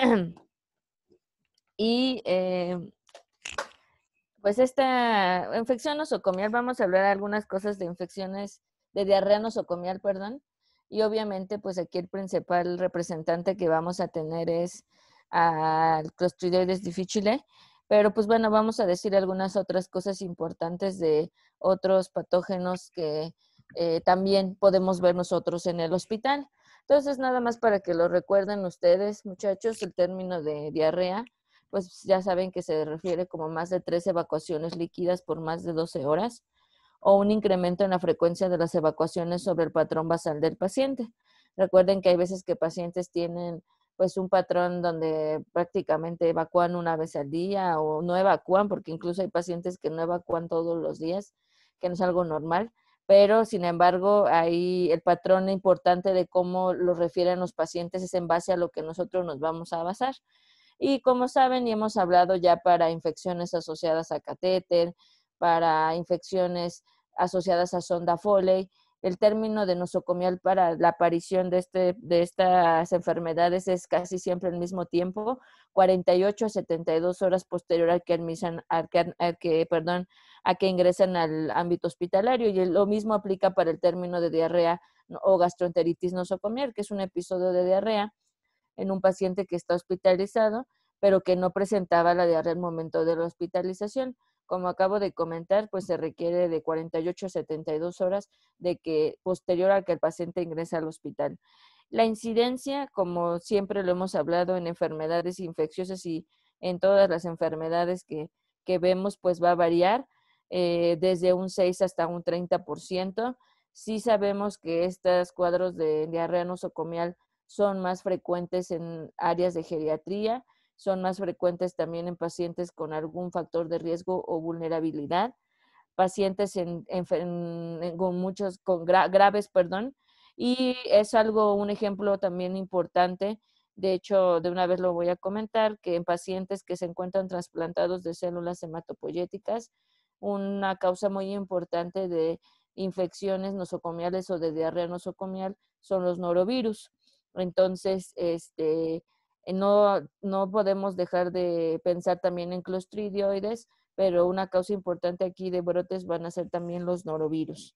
y eh, pues esta infección nosocomial, vamos a hablar algunas cosas de infecciones, de diarrea nosocomial, perdón. Y obviamente, pues aquí el principal representante que vamos a tener es al Clostridioides difficile, pero pues bueno, vamos a decir algunas otras cosas importantes de otros patógenos que eh, también podemos ver nosotros en el hospital. Entonces, nada más para que lo recuerden ustedes, muchachos, el término de diarrea, pues ya saben que se refiere como más de tres evacuaciones líquidas por más de 12 horas o un incremento en la frecuencia de las evacuaciones sobre el patrón basal del paciente. Recuerden que hay veces que pacientes tienen pues un patrón donde prácticamente evacúan una vez al día o no evacúan, porque incluso hay pacientes que no evacúan todos los días, que no es algo normal pero sin embargo ahí el patrón importante de cómo lo refieren los pacientes es en base a lo que nosotros nos vamos a basar. Y como saben, y hemos hablado ya para infecciones asociadas a catéter, para infecciones asociadas a sonda Foley, el término de nosocomial para la aparición de, este, de estas enfermedades es casi siempre el mismo tiempo, 48 a 72 horas posterior a que, admisan, perdón, a que ingresan al ámbito hospitalario. Y lo mismo aplica para el término de diarrea o gastroenteritis nosocomial, que es un episodio de diarrea en un paciente que está hospitalizado, pero que no presentaba la diarrea al momento de la hospitalización. Como acabo de comentar, pues se requiere de 48 a 72 horas de que posterior a que el paciente ingrese al hospital. La incidencia, como siempre lo hemos hablado en enfermedades infecciosas y en todas las enfermedades que, vemos, pues va a variar eh, desde un 6 hasta un 30%. Sí sabemos que estos cuadros de diarrea nosocomial son más frecuentes en áreas de geriatría, son más frecuentes también en pacientes con algún factor de riesgo o vulnerabilidad, pacientes con muchos con graves, perdón, y es algo un ejemplo también importante. De hecho, de una vez lo voy a comentar que en pacientes que se encuentran trasplantados de células hematopoyéticas, una causa muy importante de infecciones nosocomiales o de diarrea nosocomial son los norovirus. Entonces, este, eh, no, podemos dejar de pensar también en clostridioides, pero una causa importante aquí de brotes van a ser también los norovirus.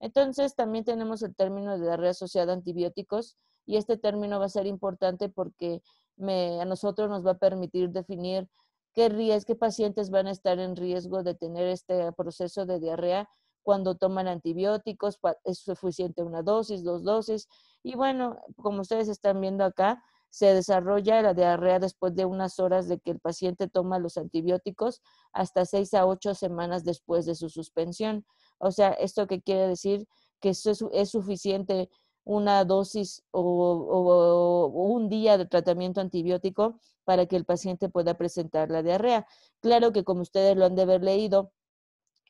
Entonces, también tenemos el término de diarrea asociada a antibióticos y este término va a ser importante porque a nosotros nos va a permitir definir qué, riesgo, qué pacientes van a estar en riesgo de tener este proceso de diarrea cuando toman antibióticos, es suficiente una dosis, dos dosis. Y bueno, como ustedes están viendo acá, se desarrolla la diarrea después de unas horas de que el paciente toma los antibióticos hasta seis a ocho semanas después de su suspensión. O sea, esto que quiere decir que es, suficiente una dosis o, un día de tratamiento antibiótico para que el paciente pueda presentar la diarrea. Claro que como ustedes lo han de haber leído,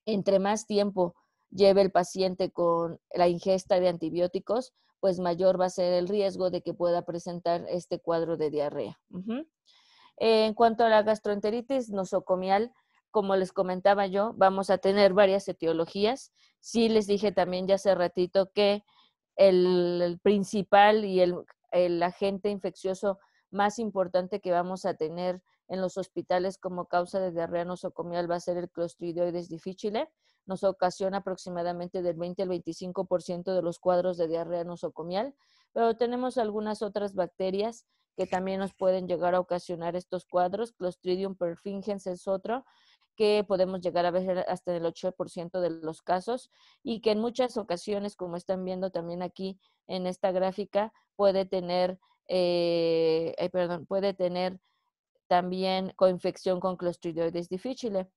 entre más tiempo lleve el paciente con la ingesta de antibióticos, pues mayor va a ser el riesgo de que pueda presentar este cuadro de diarrea. En cuanto a la gastroenteritis nosocomial, como les comentaba yo, vamos a tener varias etiologías. Sí les dije también ya hace ratito que el, principal y el, el agente infeccioso más importante que vamos a tener en los hospitales como causa de diarrea nosocomial va a ser el Clostridioides difficile nos ocasiona aproximadamente del 20 al 25% de los cuadros de diarrea nosocomial, pero tenemos algunas otras bacterias que también nos pueden llegar a ocasionar estos cuadros. Clostridium perfingens es otro que podemos llegar a ver hasta el 8% de los casos y que en muchas ocasiones, como están viendo también aquí en esta gráfica, puede tener, eh, eh, perdón, puede tener también coinfección con Clostridioides difficile.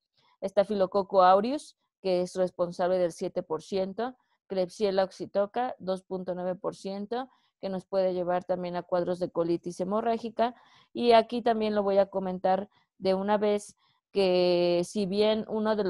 Estafilococo aureus que es responsable del 7%, Klebsiella oxitoca, 2.9%, que nos puede llevar también a cuadros de colitis hemorrágica. Y aquí también lo voy a comentar de una vez que si bien una de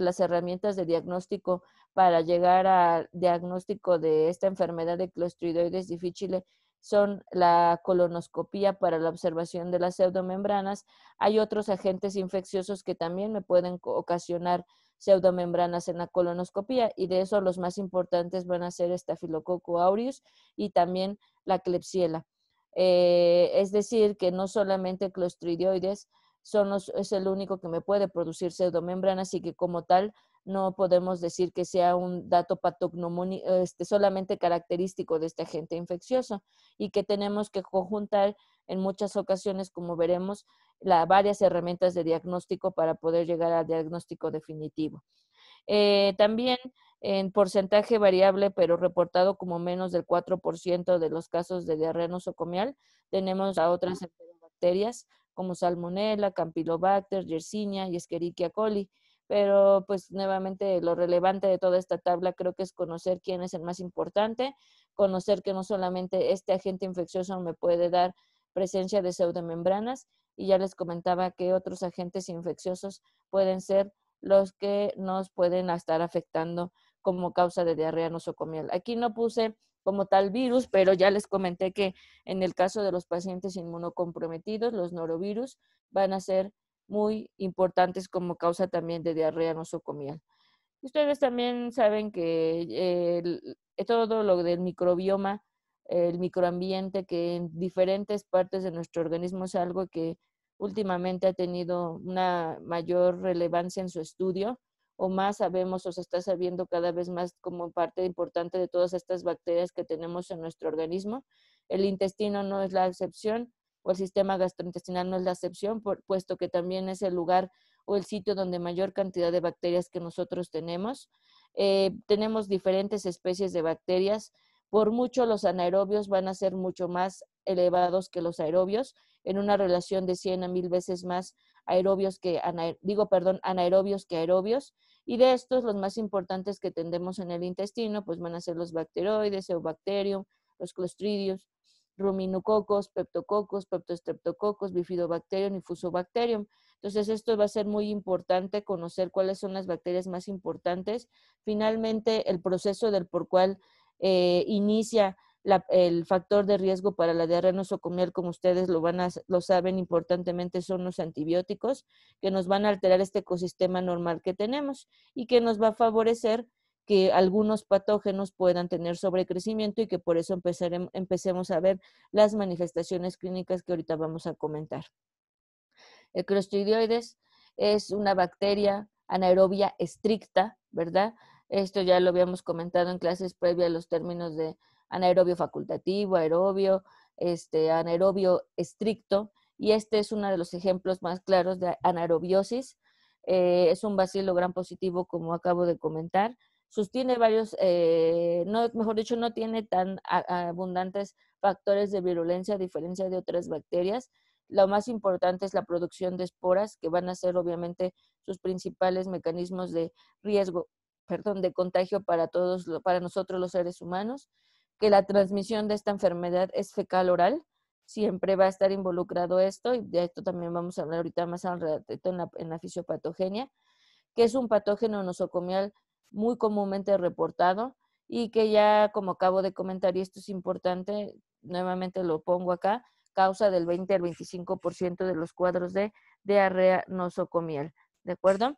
las herramientas de diagnóstico para llegar al diagnóstico de esta enfermedad de clostridoides difícil son la colonoscopía para la observación de las pseudomembranas, hay otros agentes infecciosos que también me pueden ocasionar pseudomembranas en la colonoscopia y de eso los más importantes van a ser Staphylococcus aureus y también la Klebsiella. Eh, es decir, que no solamente clostridioides son es el único que me puede producir pseudomembranas y que como tal no podemos decir que sea un dato patognomónico, este, solamente característico de este agente infeccioso y que tenemos que conjuntar en muchas ocasiones, como veremos, la, varias herramientas de diagnóstico para poder llegar al diagnóstico definitivo. Eh, también en porcentaje variable, pero reportado como menos del 4% de los casos de diarrea nosocomial, tenemos a otras bacterias como Salmonella, Campylobacter, Yersinia y Escherichia coli pero pues nuevamente lo relevante de toda esta tabla creo que es conocer quién es el más importante, conocer que no solamente este agente infeccioso me puede dar presencia de pseudomembranas y ya les comentaba que otros agentes infecciosos pueden ser los que nos pueden estar afectando como causa de diarrea nosocomial. Aquí no puse como tal virus, pero ya les comenté que en el caso de los pacientes inmunocomprometidos, los norovirus van a ser muy importantes como causa también de diarrea nosocomial. Ustedes también saben que eh, todo lo del microbioma, el microambiente, que en diferentes partes de nuestro organismo es algo que últimamente ha tenido una mayor relevancia en su estudio o más sabemos o se está sabiendo cada vez más como parte importante de todas estas bacterias que tenemos en nuestro organismo. El intestino no es la excepción o el sistema gastrointestinal no es la excepción, puesto que también es el lugar o el sitio donde mayor cantidad de bacterias que nosotros tenemos. Eh, tenemos diferentes especies de bacterias. Por mucho los anaerobios van a ser mucho más elevados que los aerobios, en una relación de 100 a 1000 veces más aerobios que digo, perdón, anaerobios que aerobios. Y de estos, los más importantes que tendemos en el intestino, pues van a ser los bacteroides, Eubacterium, los clostridios, ruminococos, peptococos, peptostreptococos, bifidobacterium y fusobacterium. Entonces, esto va a ser muy importante, conocer cuáles son las bacterias más importantes. Finalmente, el proceso del por cual eh, inicia el factor de riesgo para la diarrea nosocomial, como ustedes lo, van lo saben importantemente, son los antibióticos que nos van a alterar este ecosistema normal que tenemos y que nos va a favorecer que algunos patógenos puedan tener sobrecrecimiento y que por eso empecemos a ver las manifestaciones clínicas que ahorita vamos a comentar. El crostidioides es una bacteria anaerobia estricta, ¿verdad? Esto ya lo habíamos comentado en clases previas, los términos de anaerobio facultativo, aerobio, este, anaerobio estricto, y este es uno de los ejemplos más claros de anaerobiosis. Eh, es un bacilo gran positivo, como acabo de comentar, sostiene varios, eh, no, mejor dicho, no tiene tan abundantes factores de virulencia a diferencia de otras bacterias. Lo más importante es la producción de esporas, que van a ser obviamente sus principales mecanismos de riesgo, perdón, de contagio para todos, para nosotros los seres humanos, que la transmisión de esta enfermedad es fecal-oral, siempre va a estar involucrado esto, y de esto también vamos a hablar ahorita más en la, en la fisiopatogenia, que es un patógeno nosocomial muy comúnmente reportado y que ya, como acabo de comentar, y esto es importante, nuevamente lo pongo acá, causa del 20 al 25% de los cuadros de diarrea nosocomial, ¿de acuerdo?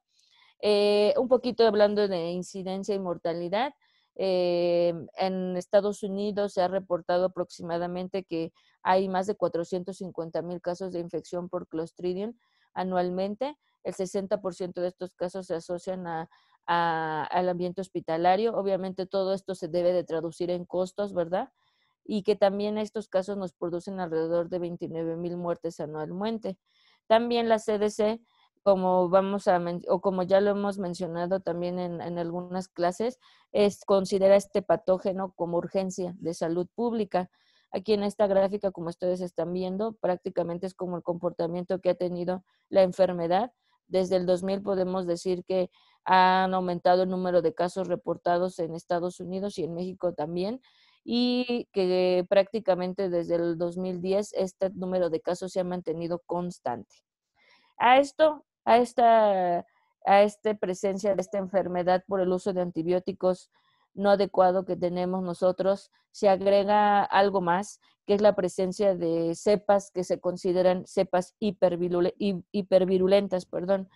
Eh, un poquito hablando de incidencia y mortalidad, eh, en Estados Unidos se ha reportado aproximadamente que hay más de 450 mil casos de infección por Clostridium anualmente. El 60% de estos casos se asocian a al ambiente hospitalario. Obviamente todo esto se debe de traducir en costos, ¿verdad? Y que también estos casos nos producen alrededor de 29 mil muertes anualmente. También la CDC, como vamos o como ya lo hemos mencionado también en, algunas clases, considera este patógeno como urgencia de salud pública. Aquí en esta gráfica, como ustedes están viendo, prácticamente es como el comportamiento que ha tenido la enfermedad. Desde el 2000 podemos decir que han aumentado el número de casos reportados en Estados Unidos y en México también, y que prácticamente desde el 2010 este número de casos se ha mantenido constante. A esto, a esta, a esta presencia de esta enfermedad por el uso de antibióticos no adecuado que tenemos nosotros, se agrega algo más, que es la presencia de cepas que se consideran cepas hipervirulentas, perdón,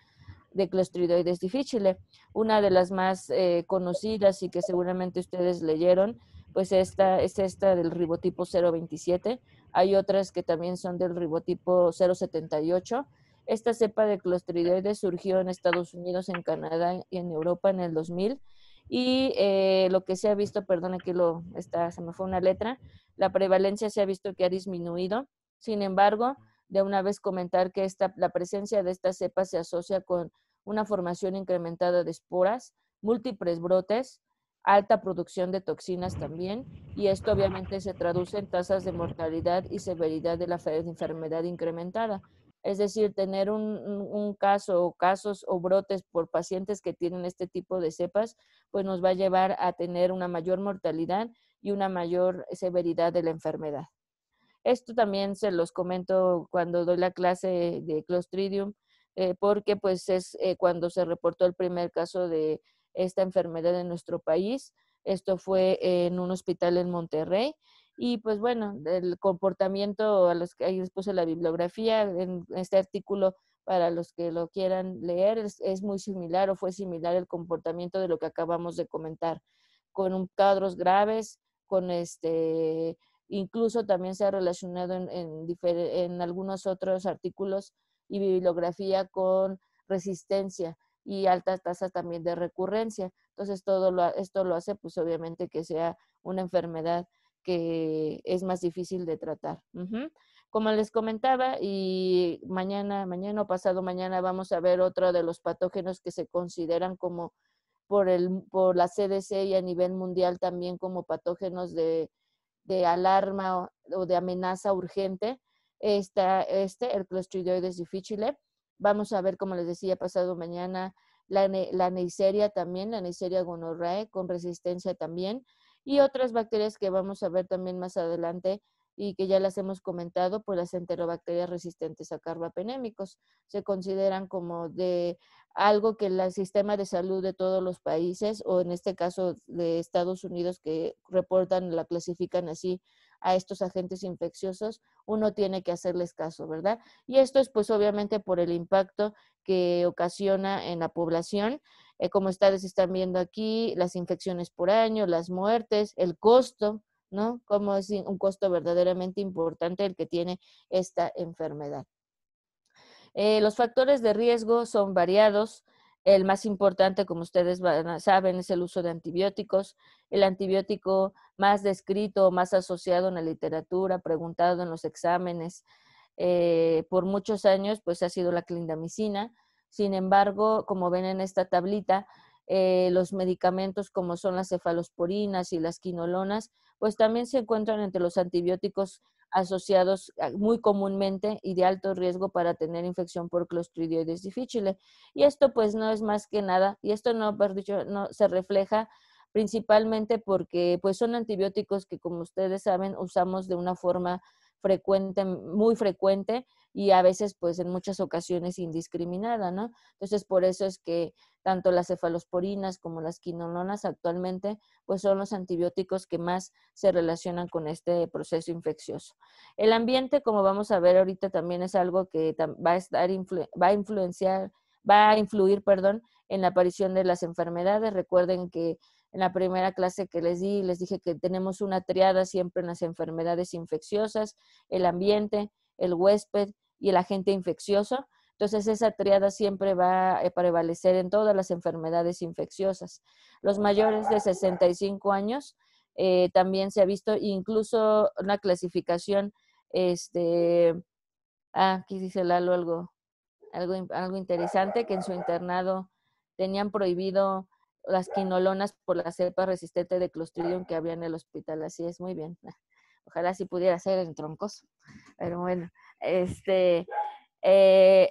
de clostridoides difficile. Una de las más eh, conocidas y que seguramente ustedes leyeron, pues esta es esta del ribotipo 027. Hay otras que también son del ribotipo 078. Esta cepa de clostridoides surgió en Estados Unidos, en Canadá y en Europa en el 2000. Y eh, lo que se ha visto, perdón, aquí lo está, se me fue una letra, la prevalencia se ha visto que ha disminuido. Sin embargo, de una vez comentar que esta, la presencia de esta cepa se asocia con una formación incrementada de esporas, múltiples brotes, alta producción de toxinas también, y esto obviamente se traduce en tasas de mortalidad y severidad de la enfermedad incrementada. Es decir, tener un, un, caso o casos o brotes por pacientes que tienen este tipo de cepas, pues nos va a llevar a tener una mayor mortalidad y una mayor severidad de la enfermedad. Esto también se los comento cuando doy la clase de Clostridium eh, porque pues es eh, cuando se reportó el primer caso de esta enfermedad en nuestro país. Esto fue en un hospital en Monterrey. Y pues bueno, el comportamiento, a los que ahí les puse la bibliografía en este artículo para los que lo quieran leer, es, muy similar o fue similar el comportamiento de lo que acabamos de comentar, con un, cuadros graves, con este, incluso también se ha relacionado en algunos otros artículos y bibliografía con resistencia y altas tasas también de recurrencia. Entonces, todo esto lo hace, pues obviamente, que sea una enfermedad que es más difícil de tratar. Como les comentaba, y mañana, mañana o pasado mañana vamos a ver otro de los patógenos que se consideran como por, el, por la CDC y a nivel mundial también como patógenos de, alarma o de amenaza urgente, está este, el clostridoides difficile. Vamos a ver, como les decía, pasado mañana la, la Neisseria también, la Neisseria gonorrae con resistencia también y otras bacterias que vamos a ver también más adelante y que ya las hemos comentado, pues las enterobacterias resistentes a carbapenémicos se consideran como de algo que el sistema de salud de todos los países o en este caso de Estados Unidos que reportan, la clasifican así a estos agentes infecciosos, uno tiene que hacerles caso, ¿verdad? Y esto es pues obviamente por el impacto que ocasiona en la población. Eh, como ustedes están viendo aquí, las infecciones por año, las muertes, el costo, ¿no? Como es un costo verdaderamente importante el que tiene esta enfermedad. Eh, los factores de riesgo son variados. El más importante, como ustedes saben, es el uso de antibióticos. El antibiótico más descrito, más asociado en la literatura, preguntado en los exámenes eh, por muchos años, pues ha sido la clindamicina. Sin embargo, como ven en esta tablita, eh, los medicamentos como son las cefalosporinas y las quinolonas, pues también se encuentran entre los antibióticos asociados ah, muy comúnmente y de alto riesgo para tener infección por clostridioides difíciles Y esto pues no es más que nada, y esto no, no se refleja principalmente porque pues son antibióticos que como ustedes saben usamos de una forma frecuente, muy frecuente y a veces pues en muchas ocasiones indiscriminada, ¿no? Entonces por eso es que tanto las cefalosporinas como las quinolonas actualmente pues son los antibióticos que más se relacionan con este proceso infeccioso. El ambiente, como vamos a ver ahorita, también es algo que va a, estar, va a influenciar va a influir, perdón, en la aparición de las enfermedades. Recuerden que en la primera clase que les di, les dije que tenemos una triada siempre en las enfermedades infecciosas, el ambiente, el huésped y el agente infeccioso. Entonces, esa triada siempre va a prevalecer en todas las enfermedades infecciosas. Los mayores de 65 años eh, también se ha visto incluso una clasificación, este, ah, aquí dice Lalo algo, algo interesante, que en su internado tenían prohibido las quinolonas por la cepa resistente de Clostridium que había en el hospital. Así es, muy bien. Ojalá si pudiera ser en troncoso. Pero bueno, este.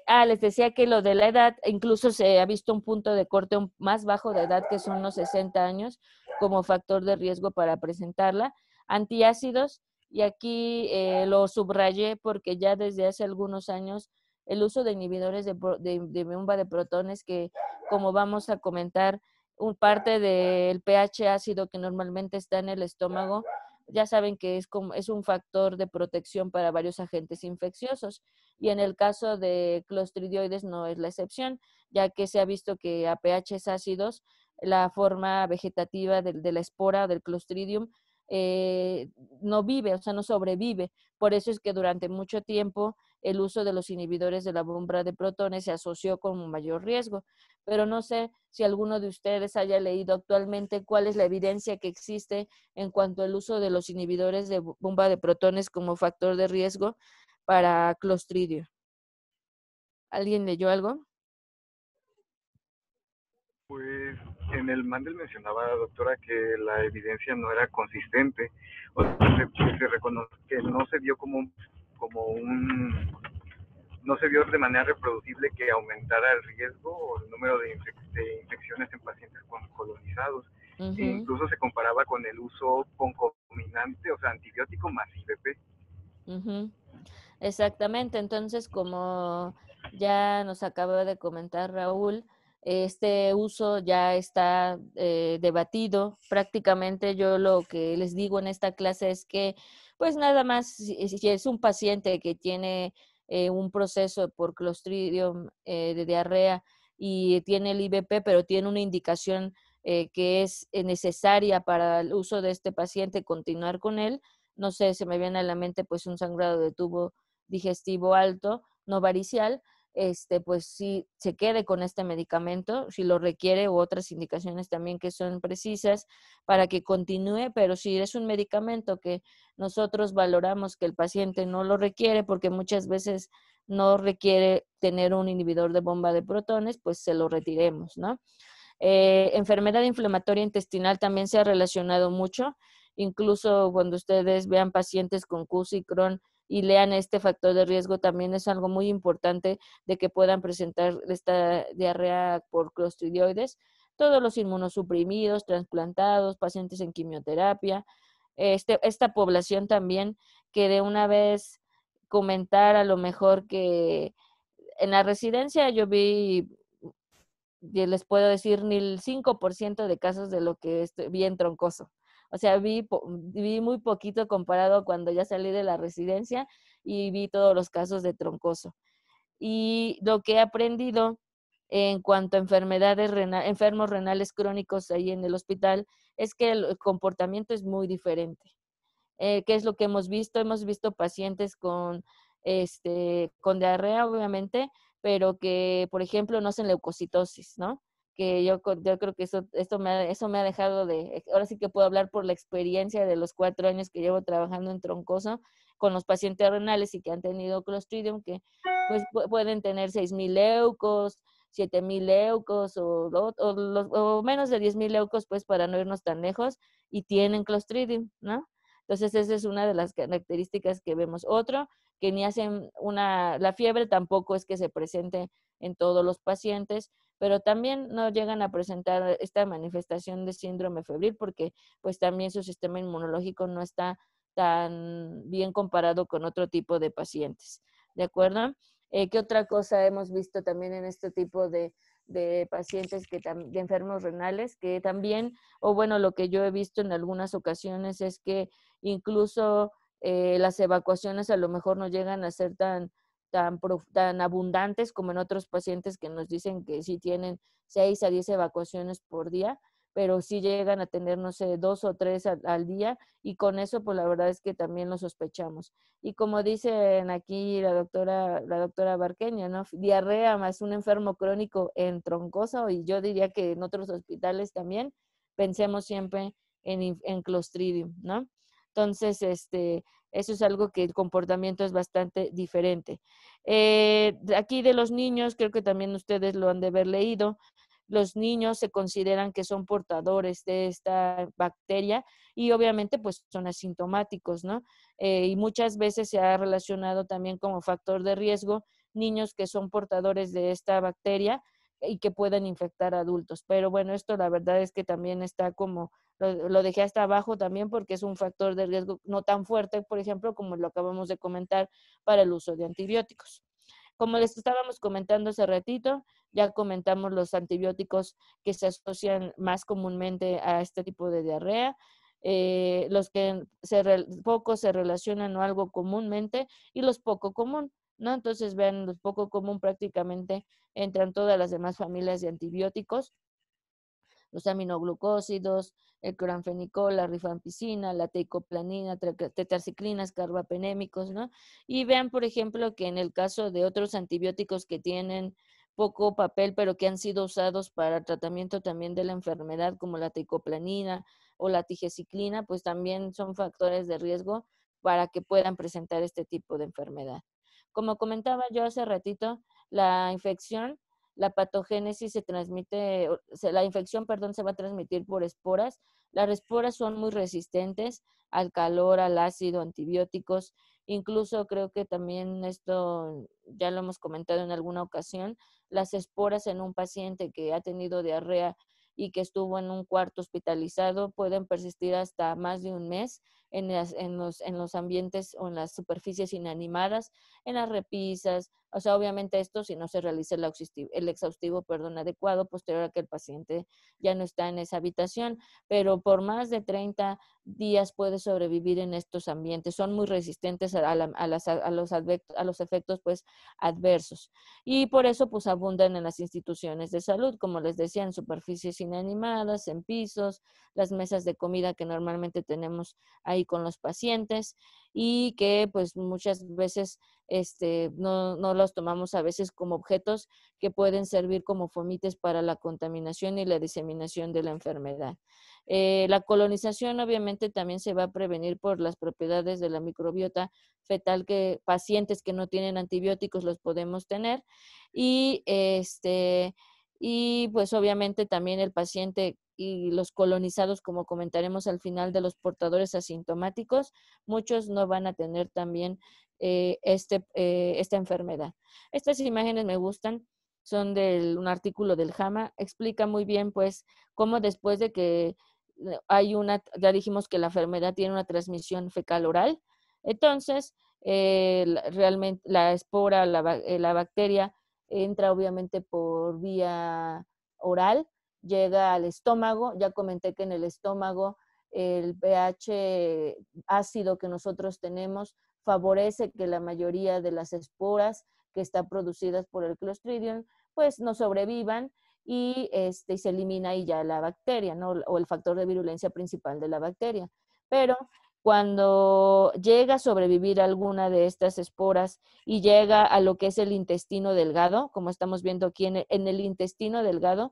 ah, les decía que lo de la edad, incluso se ha visto un punto de corte más bajo de edad, que son unos 60 años, como factor de riesgo para presentarla. Antiácidos, y aquí lo subrayé porque ya desde hace algunos años el uso de inhibidores de, de, de bomba de protones, que como vamos a comentar, un parte del pH ácido que normalmente está en el estómago, ya saben que es, como, es un factor de protección para varios agentes infecciosos y en el caso de clostridioides no es la excepción, ya que se ha visto que a pH ácidos la forma vegetativa de, la espora del clostridium eh, no vive, o sea, no sobrevive. Por eso es que durante mucho tiempo el uso de los inhibidores de la bomba de protones se asoció con un mayor riesgo. Pero no sé si alguno de ustedes haya leído actualmente cuál es la evidencia que existe en cuanto al uso de los inhibidores de bomba de protones como factor de riesgo para clostridio. ¿Alguien leyó algo? Pues en el Mandel mencionaba, doctora, que la evidencia no era consistente, o se, se reconoce que no se dio como un como un no se vio de manera reproducible que aumentara el riesgo o el número de, infecciones en pacientes con colonizados. e incluso se comparaba con el uso concomitante, o sea, antibiótico más IVP. E Exactamente, entonces como ya nos acaba de comentar Raúl, este uso ya está eh, debatido. Prácticamente yo lo que les digo en esta clase es que pues nada más eh, si, es un paciente que tiene eh, un proceso por clostridium eh, de diarrea y tiene el IBP, pero tiene una indicación que es necesaria para el uso de este paciente, continuar con él. No sé, se me viene a la mente pues un sangrado de tubo digestivo alto, no varicial, este, pues sí se quede con este medicamento, si lo requiere u otras indicaciones también que son precisas para que continúe, pero si es un medicamento que nosotros valoramos que el paciente no lo requiere porque muchas veces no requiere tener un inhibidor de bomba de protones, pues se lo retiremos, ¿no? Eh, enfermedad inflamatoria intestinal también se ha relacionado mucho, incluso cuando ustedes vean pacientes con CUS y y lean este factor de riesgo también es algo muy importante de que puedan presentar esta diarrea por clostridioides. Todos los inmunosuprimidos, trasplantados, pacientes en quimioterapia, este, esta población también que de una vez comentar a lo mejor que en la residencia yo vi, les puedo decir, ni el 5% de casos de lo que es este, bien troncoso. O sea, vi, vi muy poquito comparado cuando ya salí de la residencia y vi todos los casos de troncoso. Y lo que he aprendido en cuanto a enfermedades renales, enfermos renales crónicos ahí en el hospital es que el comportamiento es muy diferente. Eh, ¿Qué es lo que hemos visto? Hemos visto pacientes con, este, con diarrea, obviamente, pero que, por ejemplo, no hacen leucocitosis, ¿no? que yo, yo creo que eso, esto me, ha, eso me ha dejado de, ahora sí que puedo hablar por la experiencia de los cuatro años que llevo trabajando en troncoso con los pacientes renales y que han tenido clostridium, que pues pueden tener 6.000 leucos, 7.000 leucos o, o, o menos de 10.000 leucos, pues para no irnos tan lejos, y tienen clostridium, ¿no? Entonces, esa es una de las características que vemos. Otro, que ni hacen una, la fiebre tampoco es que se presente en todos los pacientes, pero también no llegan a presentar esta manifestación de síndrome febril porque pues también su sistema inmunológico no está tan bien comparado con otro tipo de pacientes. ¿De acuerdo? Eh, ¿Qué otra cosa hemos visto también en este tipo de, de pacientes que de enfermos renales? Que también, o bueno, lo que yo he visto en algunas ocasiones es que incluso eh, las evacuaciones a lo mejor no llegan a ser tan, tan, tan abundantes como en otros pacientes que nos dicen que sí tienen 6 a 10 evacuaciones por día, pero sí llegan a tener, no sé, dos o tres al, día y con eso, pues la verdad es que también lo sospechamos. Y como dicen aquí la doctora, la doctora ¿no? Diarrea más un enfermo crónico en troncosa y yo diría que en otros hospitales también pensemos siempre en, en Clostridium, ¿no? Entonces, este, eso es algo que el comportamiento es bastante diferente. Eh, aquí de los niños, creo que también ustedes lo han de haber leído, los niños se consideran que son portadores de esta bacteria y obviamente pues son asintomáticos, ¿no? Eh, y muchas veces se ha relacionado también como factor de riesgo niños que son portadores de esta bacteria y que puedan infectar adultos. Pero bueno, esto la verdad es que también está como lo, dejé hasta abajo también porque es un factor de riesgo no tan fuerte, por ejemplo, como lo acabamos de comentar para el uso de antibióticos. Como les estábamos comentando hace ratito, ya comentamos los antibióticos que se asocian más comúnmente a este tipo de diarrea, eh, los que poco se relacionan o algo comúnmente y los poco común. ¿no? Entonces, vean, los poco común prácticamente entran todas las demás familias de antibióticos los aminoglucósidos, el cloranfenicol, la rifampicina, la teicoplanina, tetarciclinas, carbapenémicos, ¿no? Y vean, por ejemplo, que en el caso de otros antibióticos que tienen poco papel, pero que han sido usados para tratamiento también de la enfermedad, como la teicoplanina o la tigeciclina, pues también son factores de riesgo para que puedan presentar este tipo de enfermedad. Como comentaba yo hace ratito, la infección la patogénesis se transmite, la infección, perdón, se va a transmitir por esporas. Las esporas son muy resistentes al calor, al ácido, antibióticos. Incluso creo que también esto ya lo hemos comentado en alguna ocasión, las esporas en un paciente que ha tenido diarrea y que estuvo en un cuarto hospitalizado pueden persistir hasta más de un mes en, los, en los ambientes o en las superficies inanimadas, en las repisas. O sea, obviamente esto si no se realiza el exhaustivo, el exhaustivo perdón, adecuado posterior a que el paciente ya no está en esa habitación, pero por más de 30 días puede sobrevivir en estos ambientes. Son muy resistentes a, los, a los efectos pues, adversos. Y por eso pues abundan en las instituciones de salud, como les decía, en superficies inanimadas, en pisos, las mesas de comida que normalmente tenemos ahí y con los pacientes y que pues muchas veces este, no, los tomamos a veces como objetos que pueden servir como fomites para la contaminación y la diseminación de la enfermedad. Eh, la colonización obviamente también se va a prevenir por las propiedades de la microbiota fetal que pacientes que no tienen antibióticos los podemos tener y este y pues obviamente también el paciente y los colonizados, como comentaremos al final, de los portadores asintomáticos, muchos no van a tener también eh, este, eh, esta enfermedad. Estas imágenes me gustan, son de un artículo del JAMA, explica muy bien pues cómo después de que eh, hay una, ya dijimos que la enfermedad tiene una transmisión fecal oral, entonces realmente la espora, la bacteria entra obviamente por vía oral, llega al estómago. Ya comenté que en el estómago el pH ácido que nosotros tenemos favorece que la mayoría de las esporas que están producidas por el Clostridium pues no sobrevivan y este, se elimina ahí ya la bacteria, ¿no? O el factor de virulencia principal de la bacteria. Pero cuando llega a sobrevivir alguna de estas esporas y llega a lo que es el intestino delgado, como estamos viendo aquí en el intestino delgado,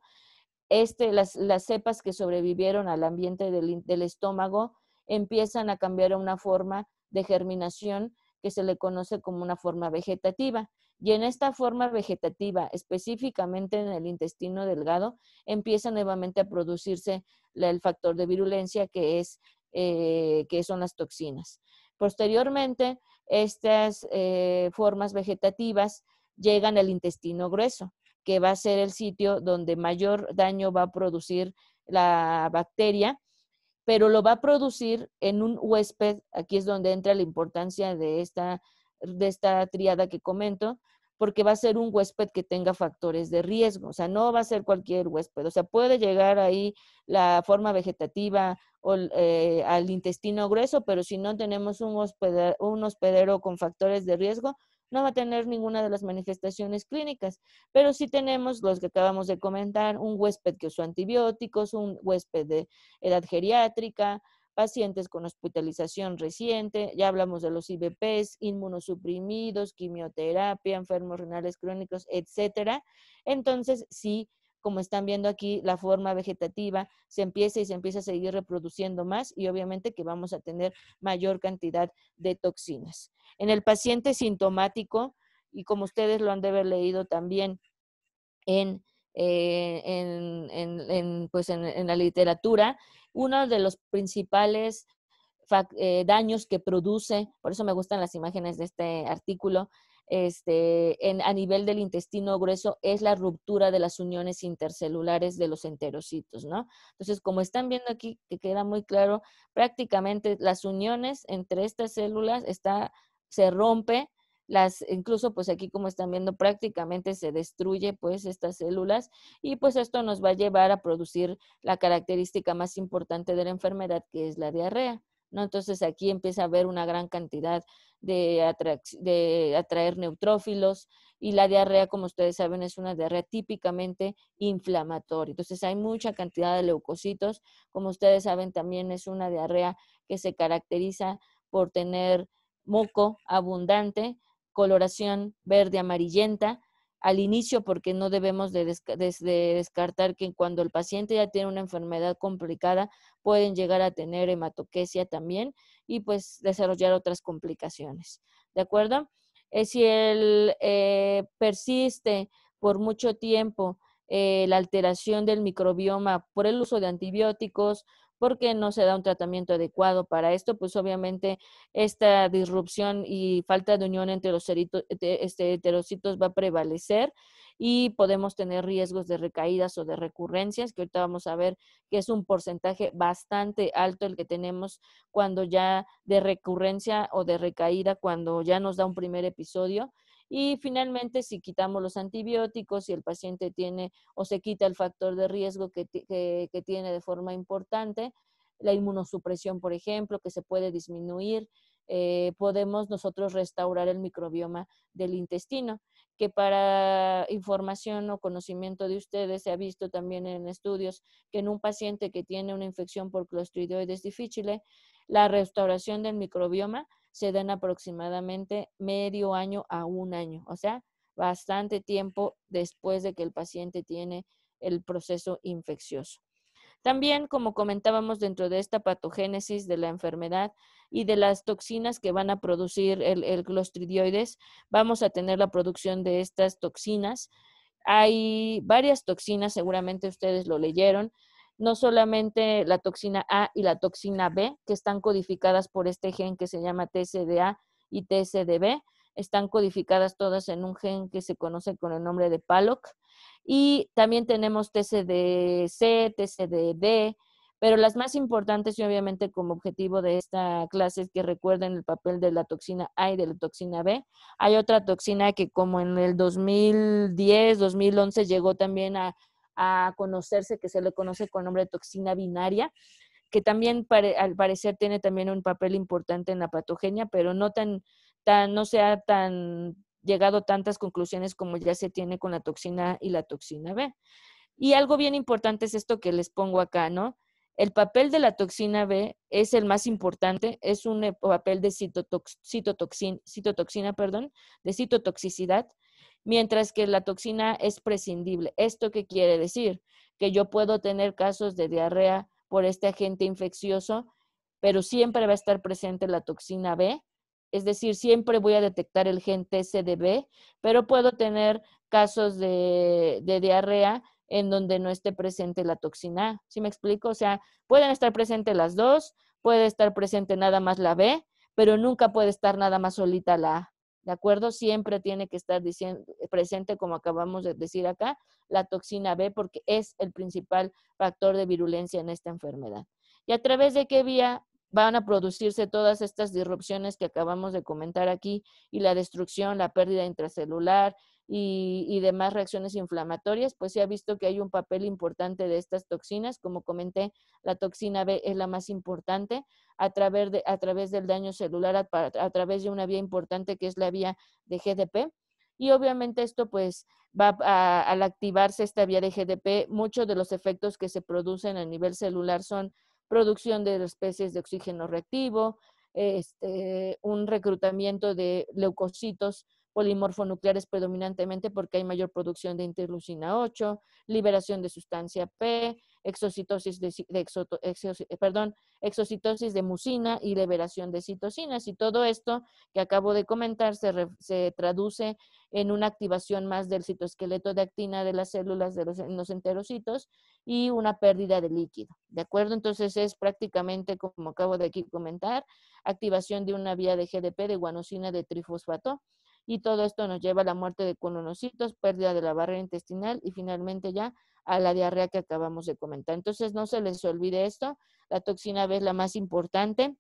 este, las, cepas que sobrevivieron al ambiente del, estómago empiezan a cambiar a una forma de germinación que se le conoce como una forma vegetativa. Y en esta forma vegetativa, específicamente en el intestino delgado, empieza nuevamente a producirse el factor de virulencia que, es, eh, son las toxinas. Posteriormente, estas eh, formas vegetativas llegan al intestino grueso que va a ser el sitio donde mayor daño va a producir la bacteria, pero lo va a producir en un huésped, aquí es donde entra la importancia de esta, de triada que comento, porque va a ser un huésped que tenga factores de riesgo, o sea, no va a ser cualquier huésped, o sea, puede llegar ahí la forma vegetativa o, eh, al intestino grueso, pero si no tenemos un, un hospedero con factores de riesgo, no va a tener ninguna de las manifestaciones clínicas, pero sí tenemos los que acabamos de comentar, un huésped que usó antibióticos, un huésped de edad geriátrica, pacientes con hospitalización reciente, ya hablamos de los IBPs, inmunosuprimidos, quimioterapia, enfermos renales crónicos, etcétera. Entonces, sí como están viendo aquí, la forma vegetativa se empieza y se empieza a seguir reproduciendo más y obviamente que vamos a tener mayor cantidad de toxinas. En el paciente sintomático, y como ustedes lo han de haber leído también en, eh, pues, la literatura, uno de los principales eh, daños que produce, por eso me gustan las imágenes de este artículo, este, en, a nivel del intestino grueso es la ruptura de las uniones intercelulares de los enterocitos, ¿no? Entonces, como están viendo aquí, que queda muy claro, prácticamente las uniones entre estas células se rompe, las, incluso pues aquí como están viendo prácticamente se destruye pues estas células y pues esto nos va a llevar a producir la característica más importante de la enfermedad que es la diarrea. Entonces aquí empieza a haber una gran cantidad de, de atraer neutrófilos y la diarrea, como ustedes saben, es una diarrea típicamente inflamatoria. Entonces hay mucha cantidad de leucocitos, como ustedes saben, también es una diarrea que se caracteriza por tener moco abundante, coloración verde amarillenta al inicio porque no debemos de, descartar que cuando el paciente ya tiene una enfermedad complicada pueden llegar a tener hematoquesia también y pues desarrollar otras complicaciones. ¿De acuerdo? Eh, si el, eh, persiste por mucho tiempo eh, la alteración del microbioma por el uso de antibióticos, qué no se da un tratamiento adecuado para esto, pues obviamente esta disrupción y falta de unión entre los este, heterocitos va a prevalecer y podemos tener riesgos de recaídas o de recurrencias, que ahorita vamos a ver que es un porcentaje bastante alto el que tenemos cuando ya de recurrencia o de recaída, cuando ya nos da un primer episodio y finalmente, si quitamos los antibióticos, si el paciente tiene o se quita el factor de riesgo que, tiene de forma importante, la inmunosupresión, por ejemplo, que se puede disminuir, eh, podemos nosotros restaurar el microbioma del intestino, que para información o conocimiento de ustedes se ha visto también en estudios que en un paciente que tiene una infección por clostridoides difficile, la restauración del microbioma se dan aproximadamente medio año a un año, o sea, bastante tiempo después de que el paciente tiene el proceso infeccioso. También, como comentábamos dentro de esta patogénesis de la enfermedad y de las toxinas que van a producir el, el clostridioides, vamos a tener la producción de estas toxinas. Hay varias toxinas, seguramente ustedes lo leyeron, no solamente la toxina A y la toxina B, que están codificadas por este gen que se llama TSDA y TSDB, están codificadas todas en un gen que se conoce con el nombre de PALOC. Y también tenemos TSDC TSDD pero las más importantes y obviamente como objetivo de esta clase es que recuerden el papel de la toxina A y de la toxina B. Hay otra toxina que como en el 2010, 2011 llegó también a a conocerse, que se le conoce con nombre de toxina binaria, que también al parecer tiene también un papel importante en la patogenia, pero no tan, no se ha tan llegado a tantas conclusiones como ya se tiene con la toxina A y la toxina B. Y algo bien importante es esto que les pongo acá, ¿no? El papel de la toxina B es el más importante, es un eh, papel de citotox, citotoxina, perdón, de citotoxicidad, mientras que la toxina es prescindible. ¿Esto qué quiere decir? Que yo puedo tener casos de diarrea por este agente infeccioso, pero siempre va a estar presente la toxina B, es decir, siempre voy a detectar el gen TCDB, pero puedo tener casos de, de diarrea en donde no esté presente la toxina A. ¿Sí me explico? O sea, pueden estar presentes las dos, puede estar presente nada más la B, pero nunca puede estar nada más solita la A. ¿de acuerdo? Siempre tiene que estar diciendo, presente, como acabamos de decir acá, la toxina B, porque es el principal factor de virulencia en esta enfermedad. ¿Y a través de qué vía van a producirse todas estas disrupciones que acabamos de comentar aquí y la destrucción, la pérdida intracelular, y, demás reacciones inflamatorias, pues se ha visto que hay un papel importante de estas toxinas. Como comenté, la toxina B es la más importante a través, a través del daño celular, a, través de una vía importante que es la vía de GDP. Y obviamente esto pues va a, al activarse esta vía de GDP, muchos de los efectos que se producen a nivel celular son producción de especies de oxígeno reactivo, este, un reclutamiento de leucocitos polimorfonucleares predominantemente porque hay mayor producción de interlucina 8, liberación de sustancia P, exocitosis de, eh, exocitosis de mucina y liberación de citocinas. Y todo esto que acabo de comentar se, traduce en una activación más del citoesqueleto de actina de las células de los, en los enterocitos y una pérdida de líquido. ¿De acuerdo? Entonces es prácticamente, como acabo de aquí comentar, activación de una vía de GDP de guanosina de trifosfato y todo esto nos lleva a la muerte de colonocitos, pérdida de la barrera intestinal y finalmente ya a la diarrea que acabamos de comentar. Entonces no se les olvide esto, la toxina B es la más importante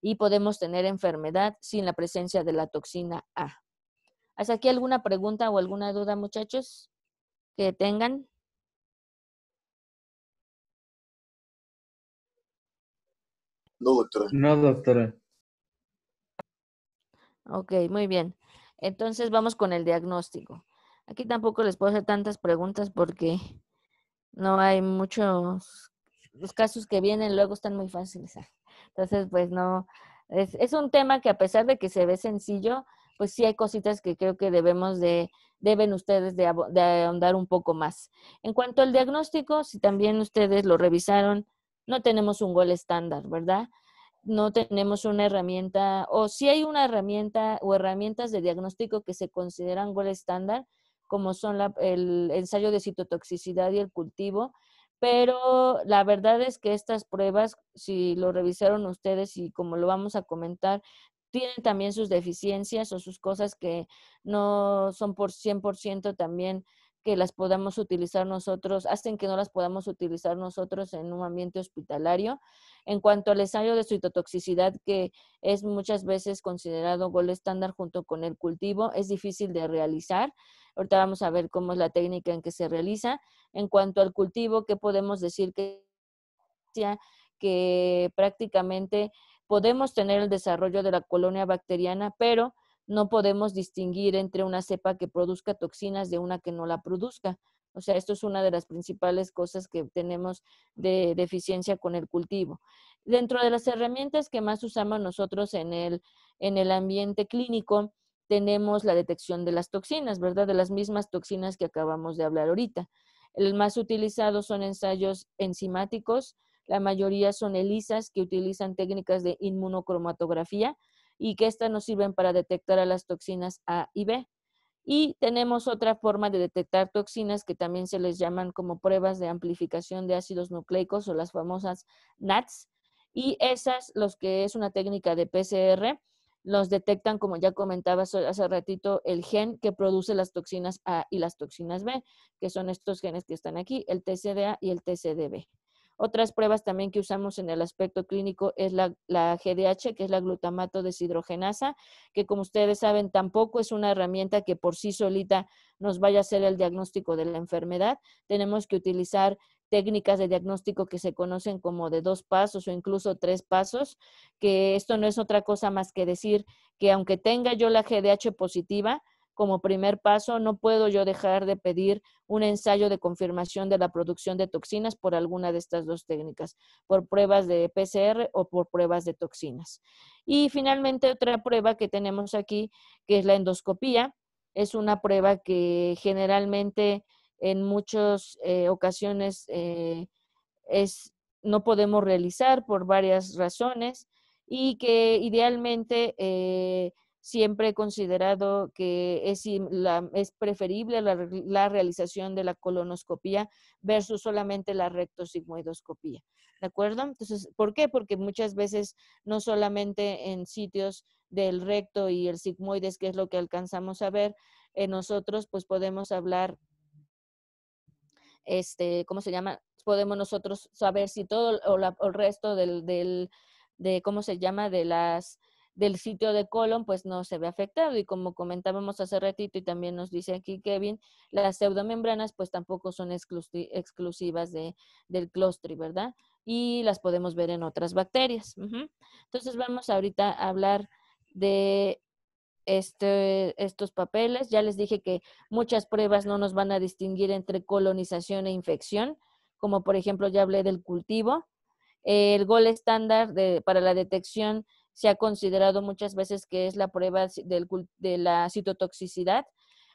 y podemos tener enfermedad sin la presencia de la toxina A. ¿Hasta aquí alguna pregunta o alguna duda, muchachos, que tengan? No, doctora. No, doctora. Ok, muy bien. Entonces vamos con el diagnóstico. Aquí tampoco les puedo hacer tantas preguntas porque no hay muchos, los casos que vienen luego están muy fáciles. Entonces, pues no, es, un tema que a pesar de que se ve sencillo, pues sí hay cositas que creo que debemos de, deben ustedes de, de ahondar un poco más. En cuanto al diagnóstico, si también ustedes lo revisaron, no tenemos un gol estándar, ¿verdad? no tenemos una herramienta, o si hay una herramienta o herramientas de diagnóstico que se consideran gol estándar, como son el ensayo de citotoxicidad y el cultivo, pero la verdad es que estas pruebas, si lo revisaron ustedes y como lo vamos a comentar, tienen también sus deficiencias o sus cosas que no son por 100% también que las podamos utilizar nosotros, hacen que no las podamos utilizar nosotros en un ambiente hospitalario. En cuanto al ensayo de citotoxicidad, que es muchas veces considerado gol estándar junto con el cultivo, es difícil de realizar. Ahorita vamos a ver cómo es la técnica en que se realiza. En cuanto al cultivo, ¿qué podemos decir que, que prácticamente podemos tener el desarrollo de la colonia bacteriana, pero no podemos distinguir entre una cepa que produzca toxinas de una que no la produzca. O sea, esto es una de las principales cosas que tenemos de deficiencia con el cultivo. Dentro de las herramientas que más usamos nosotros en el, en el ambiente clínico, tenemos la detección de las toxinas, ¿verdad? De las mismas toxinas que acabamos de hablar ahorita. El más utilizado son ensayos enzimáticos, la mayoría son ELISAs que utilizan técnicas de inmunocromatografía, y que estas nos sirven para detectar a las toxinas A y B. Y tenemos otra forma de detectar toxinas que también se les llaman como pruebas de amplificación de ácidos nucleicos o las famosas NATs. Y esas, los que es una técnica de PCR, los detectan, como ya comentaba hace ratito, el gen que produce las toxinas A y las toxinas B, que son estos genes que están aquí, el TCDA y el TCDB. Otras pruebas también que usamos en el aspecto clínico es la, GDH, que es la glutamato deshidrogenasa, que como ustedes saben tampoco es una herramienta que por sí solita nos vaya a hacer el diagnóstico de la enfermedad. Tenemos que utilizar técnicas de diagnóstico que se conocen como de dos pasos o incluso tres pasos, que esto no es otra cosa más que decir que aunque tenga yo la GDH positiva, como primer paso, no puedo yo dejar de pedir un ensayo de confirmación de la producción de toxinas por alguna de estas dos técnicas, por pruebas de PCR o por pruebas de toxinas. Y finalmente, otra prueba que tenemos aquí, que es la endoscopía, es una prueba que generalmente en muchas eh, ocasiones eh, es, no podemos realizar por varias razones y que idealmente... Eh, Siempre he considerado que es, preferible la, realización de la colonoscopía versus solamente la rectosigmoidoscopía. ¿De acuerdo? Entonces, ¿por qué? Porque muchas veces no solamente en sitios del recto y el sigmoides, que es lo que alcanzamos a ver, nosotros pues podemos hablar, este, ¿cómo se llama? Podemos nosotros saber si todo o, el resto del, de, ¿cómo se llama? De las del sitio de colon, pues no se ve afectado. Y como comentábamos hace ratito y también nos dice aquí Kevin, las pseudomembranas pues tampoco son exclusivas de, del clostri, ¿verdad? Y las podemos ver en otras bacterias. Entonces vamos ahorita a hablar de este, estos papeles. Ya les dije que muchas pruebas no nos van a distinguir entre colonización e infección, como por ejemplo ya hablé del cultivo. El gol estándar de, para la detección se ha considerado muchas veces que es la prueba de la citotoxicidad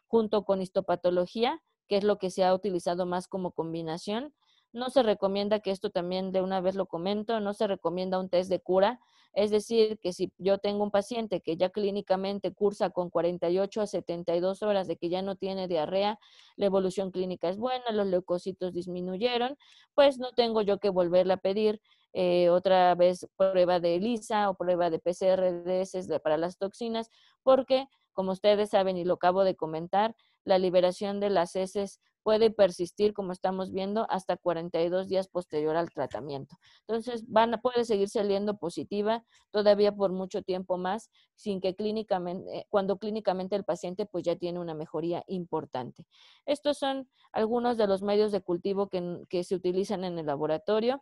junto con histopatología, que es lo que se ha utilizado más como combinación. No se recomienda que esto también de una vez lo comento, no se recomienda un test de cura, es decir, que si yo tengo un paciente que ya clínicamente cursa con 48 a 72 horas de que ya no tiene diarrea, la evolución clínica es buena, los leucocitos disminuyeron, pues no tengo yo que volverle a pedir eh, otra vez prueba de ELISA o prueba de PCRDS para las toxinas, porque como ustedes saben y lo acabo de comentar, la liberación de las heces puede persistir, como estamos viendo, hasta 42 días posterior al tratamiento. Entonces, van puede seguir saliendo positiva todavía por mucho tiempo más, sin que clínicamente, eh, cuando clínicamente el paciente pues ya tiene una mejoría importante. Estos son algunos de los medios de cultivo que, que se utilizan en el laboratorio.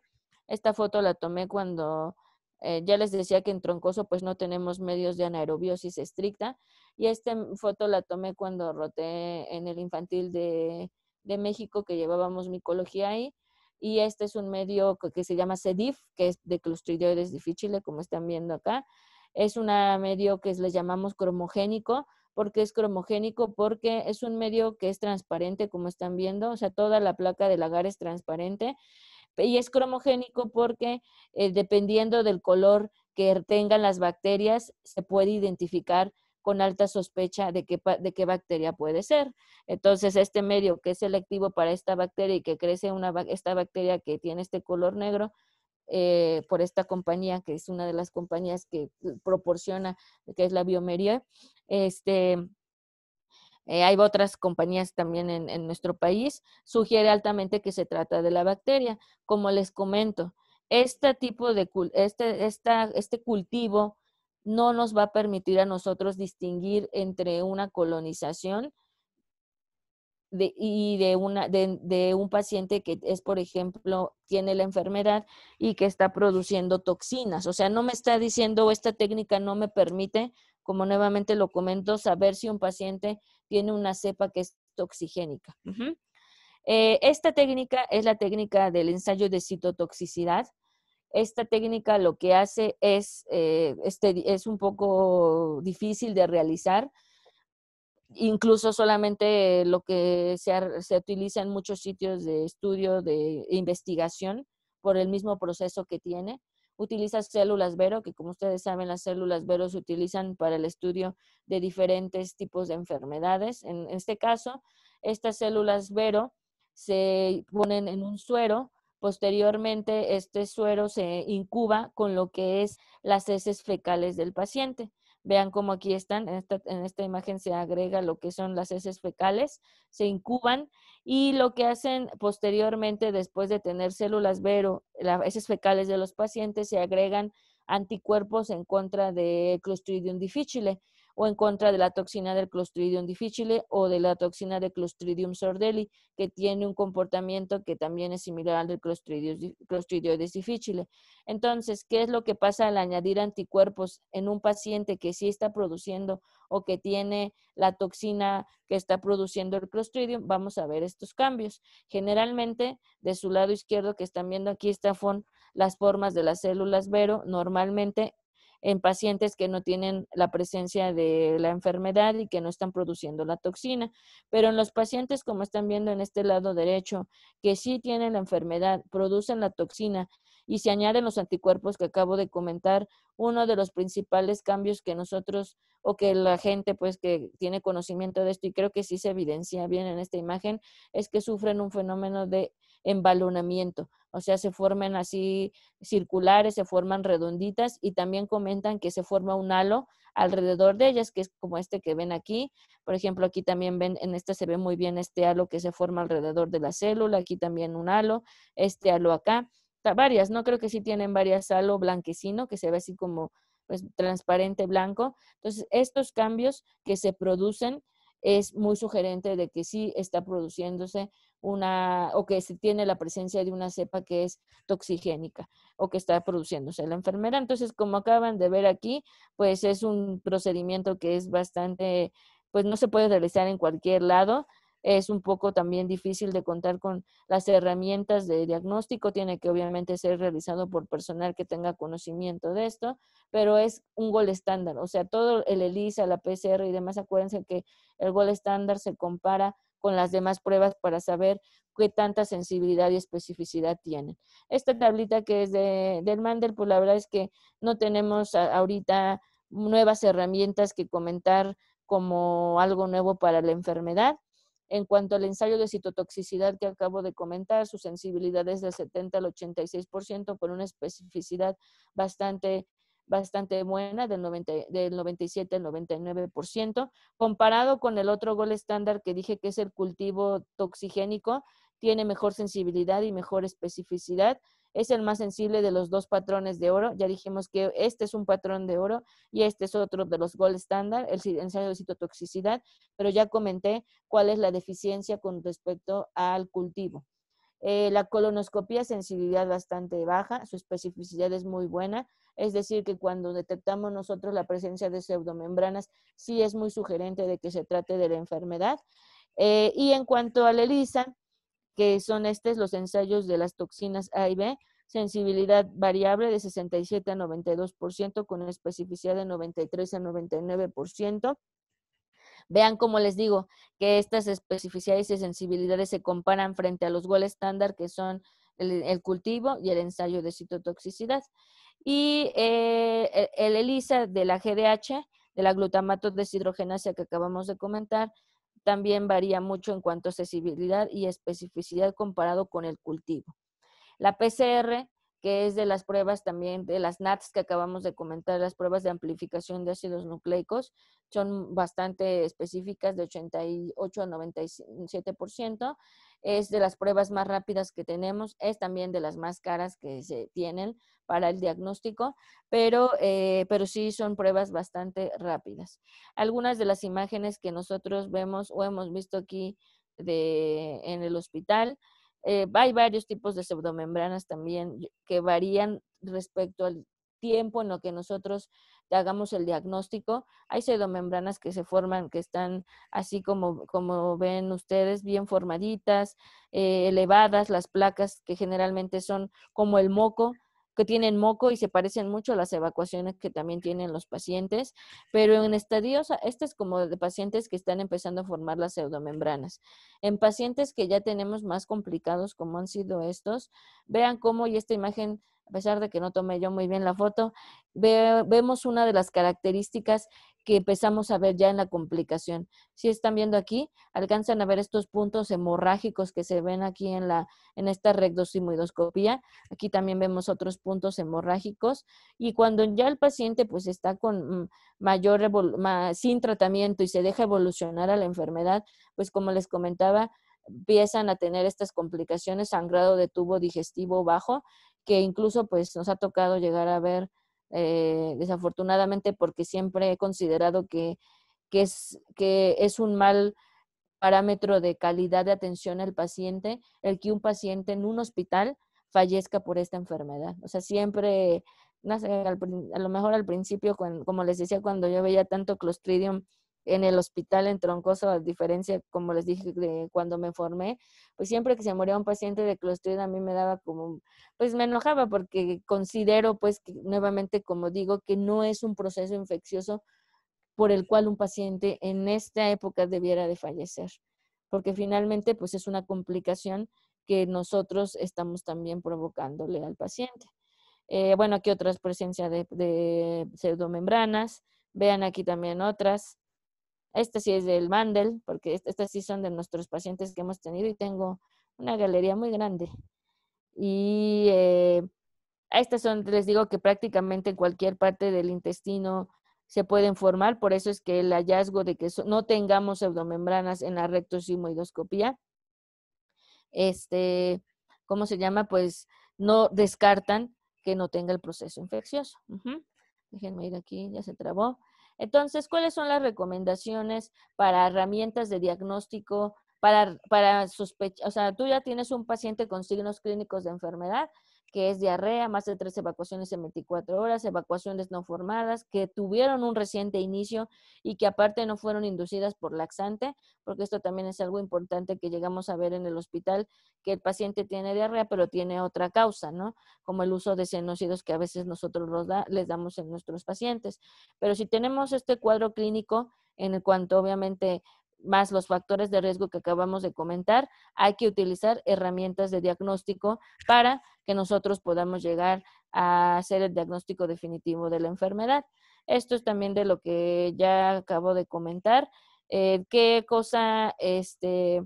Esta foto la tomé cuando eh, ya les decía que en Troncoso pues no tenemos medios de anaerobiosis estricta y esta foto la tomé cuando roté en el infantil de, México que llevábamos micología ahí y este es un medio que, se llama CEDIF, que es de Clostridioides difíciles como están viendo acá. Es un medio que le llamamos cromogénico, porque es cromogénico, porque es un medio que es transparente, como están viendo, o sea, toda la placa del agar es transparente y es cromogénico porque eh, dependiendo del color que tengan las bacterias, se puede identificar con alta sospecha de qué, de qué bacteria puede ser. Entonces, este medio que es selectivo para esta bacteria y que crece una, esta bacteria que tiene este color negro, eh, por esta compañía, que es una de las compañías que eh, proporciona, que es la biomería, este, eh, hay otras compañías también en, nuestro país, sugiere altamente que se trata de la bacteria. Como les comento, este tipo de este, este cultivo no nos va a permitir a nosotros distinguir entre una colonización y de, una, de, un paciente que es, por ejemplo, tiene la enfermedad y que está produciendo toxinas. O sea, no me está diciendo, esta técnica no me permite, como nuevamente lo comento, saber si un paciente tiene una cepa que es toxigénica. Eh, esta técnica es la técnica del ensayo de citotoxicidad. Esta técnica lo que hace es, eh, este es un poco difícil de realizar. Incluso solamente lo que se, se utiliza en muchos sitios de estudio, de investigación, por el mismo proceso que tiene utiliza células Vero, que como ustedes saben, las células Vero se utilizan para el estudio de diferentes tipos de enfermedades. En este caso, estas células Vero se ponen en un suero, posteriormente este suero se incuba con lo que es las heces fecales del paciente. Vean cómo aquí están, en esta, imagen se agrega lo que son las heces fecales, se incuban y lo que hacen posteriormente, después de tener células Vero, las heces fecales de los pacientes, se agregan anticuerpos en contra de Clostridium difficile o en contra de la toxina del Clostridium difficile o de la toxina de Clostridium sordeli, que tiene un comportamiento que también es similar al del Clostridioides difficile. Entonces, ¿qué es lo que pasa al añadir anticuerpos en un paciente que sí está produciendo o que tiene la toxina que está produciendo el Clostridium? Vamos a ver estos cambios. Generalmente, de su lado izquierdo que están viendo aquí, están las formas de las células Vero, normalmente en pacientes que no tienen la presencia de la enfermedad y que no están produciendo la toxina. Pero en los pacientes, como están viendo en este lado derecho, que sí tienen la enfermedad, producen la toxina y se añaden los anticuerpos que acabo de comentar, uno de los principales cambios que nosotros o que la gente pues que tiene conocimiento de esto y creo que sí se evidencia bien en esta imagen es que sufren un fenómeno de embalonamiento. O sea, se forman así circulares, se forman redonditas y también comentan que se forma un halo alrededor de ellas, que es como este que ven aquí. Por ejemplo, aquí también ven, en esta se ve muy bien este halo que se forma alrededor de la célula, aquí también un halo, este halo acá, varias, no creo que sí tienen varias halo blanquecino, que se ve así como pues, transparente blanco. Entonces, estos cambios que se producen es muy sugerente de que sí está produciéndose una o que se tiene la presencia de una cepa que es toxigénica o que está produciéndose la enfermera. Entonces, como acaban de ver aquí, pues es un procedimiento que es bastante, pues no se puede realizar en cualquier lado. Es un poco también difícil de contar con las herramientas de diagnóstico, tiene que obviamente ser realizado por personal que tenga conocimiento de esto, pero es un gol estándar. O sea, todo el ELISA, la PCR y demás, acuérdense que el gol estándar se compara con las demás pruebas para saber qué tanta sensibilidad y especificidad tienen. Esta tablita que es de, del Mandel, pues la verdad es que no tenemos ahorita nuevas herramientas que comentar como algo nuevo para la enfermedad. En cuanto al ensayo de citotoxicidad que acabo de comentar, su sensibilidad es del 70 al 86% con una especificidad bastante bastante buena del, 97 al 99%, comparado con el otro gol estándar que dije que es el cultivo toxigénico, tiene mejor sensibilidad y mejor especificidad. Es el más sensible de los dos patrones de oro. Ya dijimos que este es un patrón de oro y este es otro de los gol estándar, el ensayo de citotoxicidad, pero ya comenté cuál es la deficiencia con respecto al cultivo. Eh, la colonoscopia, sensibilidad bastante baja, su especificidad es muy buena, es decir, que cuando detectamos nosotros la presencia de pseudomembranas, sí es muy sugerente de que se trate de la enfermedad. Eh, y en cuanto a la ELISA, que son estos los ensayos de las toxinas A y B, sensibilidad variable de 67 a 92%, con especificidad de 93 a 99%. Vean como les digo que estas especificidades y sensibilidades se comparan frente a los goles estándar que son el, cultivo y el ensayo de citotoxicidad. Y eh, el, ELISA de la GDH, de la glutamato deshidrogenasa que acabamos de comentar, también varía mucho en cuanto a sensibilidad y especificidad comparado con el cultivo. La PCR que es de las pruebas también, de las NATs que acabamos de comentar, las pruebas de amplificación de ácidos nucleicos, son bastante específicas, de 88 a 97%. Es de las pruebas más rápidas que tenemos, es también de las más caras que se tienen para el diagnóstico, pero, eh, pero sí son pruebas bastante rápidas. Algunas de las imágenes que nosotros vemos o hemos visto aquí en el hospital, eh, hay varios tipos de pseudomembranas también que varían respecto al tiempo en lo que nosotros hagamos el diagnóstico. Hay pseudomembranas que se forman, que están así como, como ven ustedes, bien formaditas, eh, elevadas, las placas que generalmente son como el moco, que tienen moco y se parecen mucho a las evacuaciones que también tienen los pacientes, pero en estadios, este es como de pacientes que están empezando a formar las pseudomembranas. En pacientes que ya tenemos más complicados como han sido estos, vean cómo y esta imagen a pesar de que no tomé yo muy bien la foto, vemos una de las características que empezamos a ver ya en la complicación. Si están viendo aquí, alcanzan a ver estos puntos hemorrágicos que se ven aquí en, la, en esta rectosimoidoscopía. Aquí también vemos otros puntos hemorrágicos. Y cuando ya el paciente pues está con mm, mayor, sin tratamiento y se deja evolucionar a la enfermedad, pues como les comentaba, empiezan a tener estas complicaciones, sangrado de tubo digestivo bajo que incluso pues nos ha tocado llegar a ver, eh, desafortunadamente, porque siempre he considerado que, es, que es un mal parámetro de calidad de atención al paciente, el que un paciente en un hospital fallezca por esta enfermedad. O sea, siempre, a lo mejor al principio, como les decía, cuando yo veía tanto Clostridium en el hospital en Troncoso, a diferencia, como les dije, de cuando me formé, pues siempre que se moría un paciente de clostridio a mí me daba como, pues me enojaba porque considero, pues, que, nuevamente, como digo, que no es un proceso infeccioso por el cual un paciente en esta época debiera de fallecer, porque finalmente, pues, es una complicación que nosotros estamos también provocándole al paciente. Eh, bueno, aquí otras presencia de pseudomembranas, vean aquí también otras. Esta sí es del Mandel, porque estas sí son de nuestros pacientes que hemos tenido y tengo una galería muy grande. Y eh, estas son, les digo que prácticamente en cualquier parte del intestino se pueden formar, por eso es que el hallazgo de que no tengamos pseudomembranas en la rectosimoidoscopía, este, ¿cómo se llama? Pues no descartan que no tenga el proceso infeccioso. Déjenme ir aquí, ya se trabó. Entonces, ¿cuáles son las recomendaciones para herramientas de diagnóstico, para, para sospechar? O sea, tú ya tienes un paciente con signos clínicos de enfermedad, que es diarrea, más de tres evacuaciones en 24 horas, evacuaciones no formadas, que tuvieron un reciente inicio y que aparte no fueron inducidas por laxante, porque esto también es algo importante que llegamos a ver en el hospital, que el paciente tiene diarrea, pero tiene otra causa, ¿no? Como el uso de senosidos que a veces nosotros les damos en nuestros pacientes. Pero si tenemos este cuadro clínico, en cuanto obviamente más los factores de riesgo que acabamos de comentar, hay que utilizar herramientas de diagnóstico para que nosotros podamos llegar a hacer el diagnóstico definitivo de la enfermedad. Esto es también de lo que ya acabo de comentar. Eh, ¿Qué cosa este,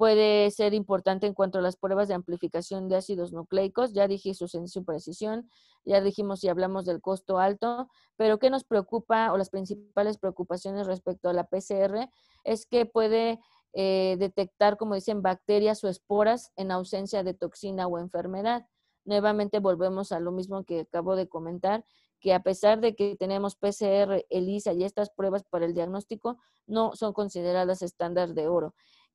puede ser importante en cuanto a las pruebas de amplificación de ácidos nucleicos. Ya dije su, su precisión, ya dijimos y hablamos del costo alto, pero ¿qué nos preocupa o las principales preocupaciones respecto a la PCR? Es que puede eh, detectar, como dicen, bacterias o esporas en ausencia de toxina o enfermedad. Nuevamente volvemos a lo mismo que acabo de comentar, que a pesar de que tenemos PCR, ELISA y estas pruebas para el diagnóstico, no son consideradas estándar de oro.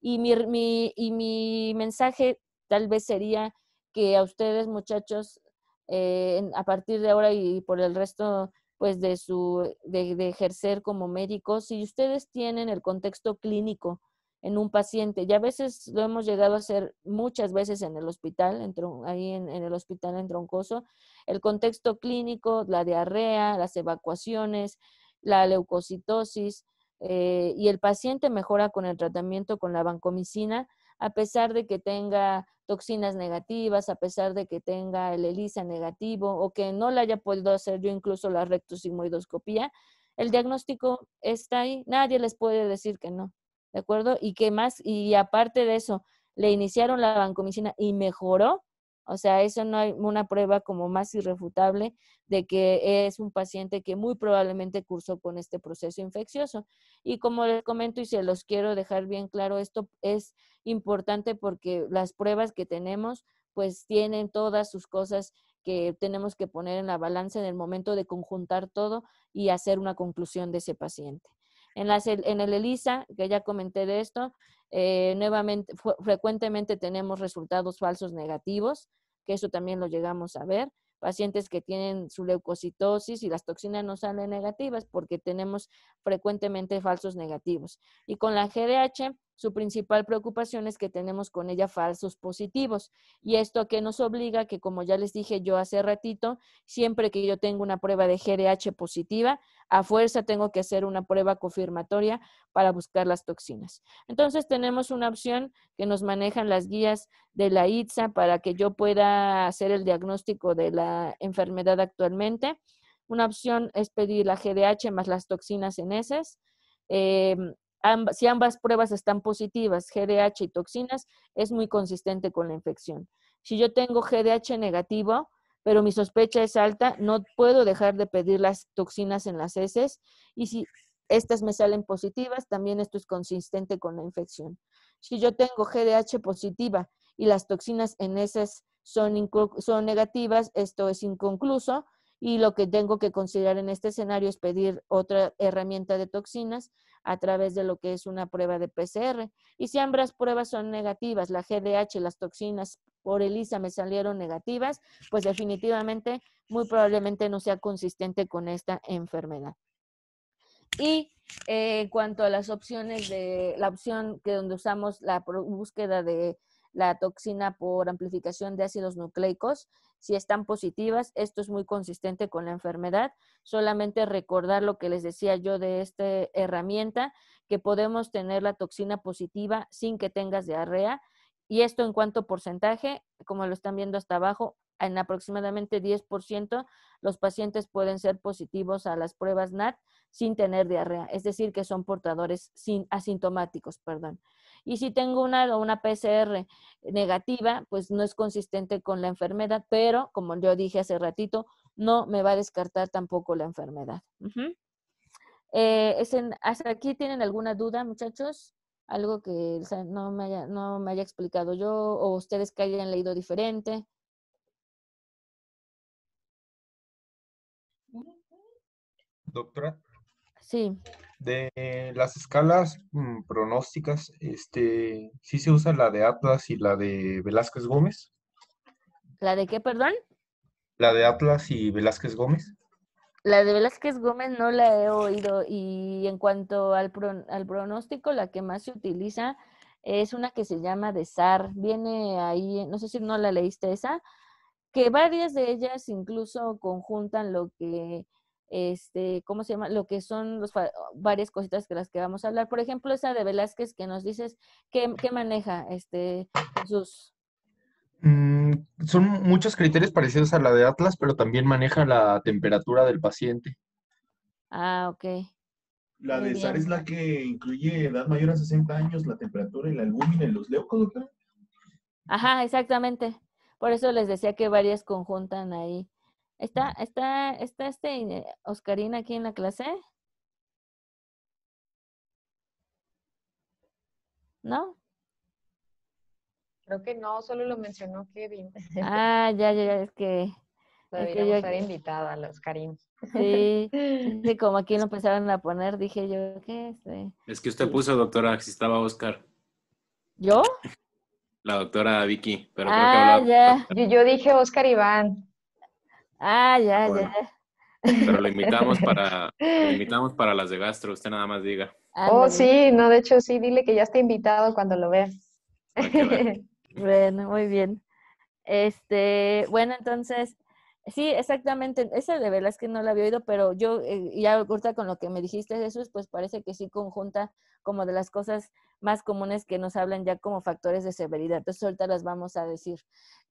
Y mi, mensaje tal vez sería que a ustedes, muchachos, eh, a partir de ahora y por el resto pues de su de, ejercer como médicos si ustedes tienen el contexto clínico en un paciente y a veces lo hemos llegado a hacer muchas veces en el hospital ahí en, en, el hospital en Troncoso el contexto clínico la diarrea las evacuaciones la leucocitosis eh, y el paciente mejora con el tratamiento con la bancomicina a pesar de que tenga toxinas negativas, a pesar de que tenga el ELISA negativo o que no la haya podido hacer yo incluso la rectosigmoidoscopía, el diagnóstico está ahí, nadie les puede decir que no, ¿de acuerdo? Y qué más, y aparte de eso, le iniciaron la bancomicina y mejoró, o sea, eso no hay una prueba como más irrefutable de que es un paciente que muy probablemente cursó con este proceso infeccioso. Y como les comento y se los quiero dejar bien claro, esto es importante porque las pruebas que tenemos pues tienen todas sus cosas que tenemos que poner en la balanza en el momento de conjuntar todo y hacer una conclusión de ese paciente. En, el ELISA, que ya comenté de esto, eh, nuevamente, frecuentemente tenemos resultados falsos negativos, que eso también lo llegamos a ver. Pacientes que tienen su leucocitosis y las toxinas no salen negativas porque tenemos frecuentemente falsos negativos. Y con la GDH su principal preocupación es que tenemos con ella falsos positivos. Y esto que nos obliga que, como ya les dije yo hace ratito, siempre que yo tengo una prueba de GDH positiva, a fuerza tengo que hacer una prueba confirmatoria para buscar las toxinas. Entonces tenemos una opción que nos manejan las guías de la ITSA para que yo pueda hacer el diagnóstico de la enfermedad actualmente. Una opción es pedir la GDH más las toxinas en heces si ambas pruebas están positivas, GDH y toxinas, es muy consistente con la infección. Si yo tengo GDH negativo, pero mi sospecha es alta, no puedo dejar de pedir las toxinas en las heces y si estas me salen positivas, también esto es consistente con la infección. Si yo tengo GDH positiva y las toxinas en heces son negativas, esto es inconcluso, y lo que tengo que considerar en este escenario es pedir otra herramienta de toxinas a través de lo que es una prueba de PCR. Y si ambas pruebas son negativas, la GDH las toxinas por ELISA me salieron negativas, pues definitivamente, muy probablemente no sea consistente con esta enfermedad. Y eh, en cuanto a las opciones de la opción que donde usamos la búsqueda de la toxina por amplificación de ácidos nucleicos. Si están positivas, esto es muy consistente con la enfermedad. Solamente recordar lo que les decía yo de esta herramienta, que podemos tener la toxina positiva sin que tengas diarrea. Y esto en cuanto porcentaje, como lo están viendo hasta abajo, en aproximadamente 10% los pacientes pueden ser positivos a las pruebas NAT sin tener diarrea, es decir, que son portadores sin, asintomáticos, perdón. Y si tengo una, una PCR negativa, pues no es consistente con la enfermedad, pero como yo dije hace ratito, no me va a descartar tampoco la enfermedad. Eh, ¿Hasta aquí tienen alguna duda, muchachos? Algo que no, me haya, no me haya explicado yo o ustedes que hayan leído diferente. Doctora. Sí. De las escalas mm, pronósticas, este, sí se usa la de Atlas y la de Velázquez Gómez. ¿La de qué, perdón? La de Atlas y Velázquez Gómez. La de Velázquez Gómez no la he oído y en cuanto al, al pronóstico, la que más se utiliza es una que se llama de SAR. Viene ahí, no sé si no la leíste esa, que varias de ellas incluso conjuntan lo que este, ¿cómo se llama? Lo que son los, varias cositas que las que vamos a hablar. Por ejemplo, esa de Velázquez que nos dices, ¿qué, qué maneja este, mm, son muchos criterios parecidos a la de Atlas, pero también maneja la temperatura del paciente. Ah, ok. La de SAR es la que incluye edad mayor a 60 años, la temperatura y la albúmina en los leucos, Ajá, exactamente. Por eso les decía que varias conjuntan ahí. ¿Está, está, está este eh, Oscarín aquí en la clase? ¿No? Creo que no, solo lo mencionó Kevin. Ah, ya, ya, es que... Deberíamos estar invitada a Oscarín. Sí, como aquí lo empezaron a poner, dije yo, que. es? Es que usted puso, doctora, si estaba Oscar. ¿Yo? La doctora Vicky, pero creo que ah, hablaba. Ya. Yo, yo, dije Oscar Iván. Ah, ya, ya. Pero lo invitamos para, invitamos para las de gastro, usted nada más diga. Oh, sí, no, de hecho sí, dile que ya está invitado cuando lo vea. Ah, bueno, muy bien. Este, bueno, entonces, Sí, exactamente. Esa de verdad es que no la había oído, pero yo eh, ya corta con lo que me dijiste, Jesús, pues parece que sí conjunta como de las cosas más comunes que nos hablan ya como factores de severidad. Entonces ahorita las vamos a decir.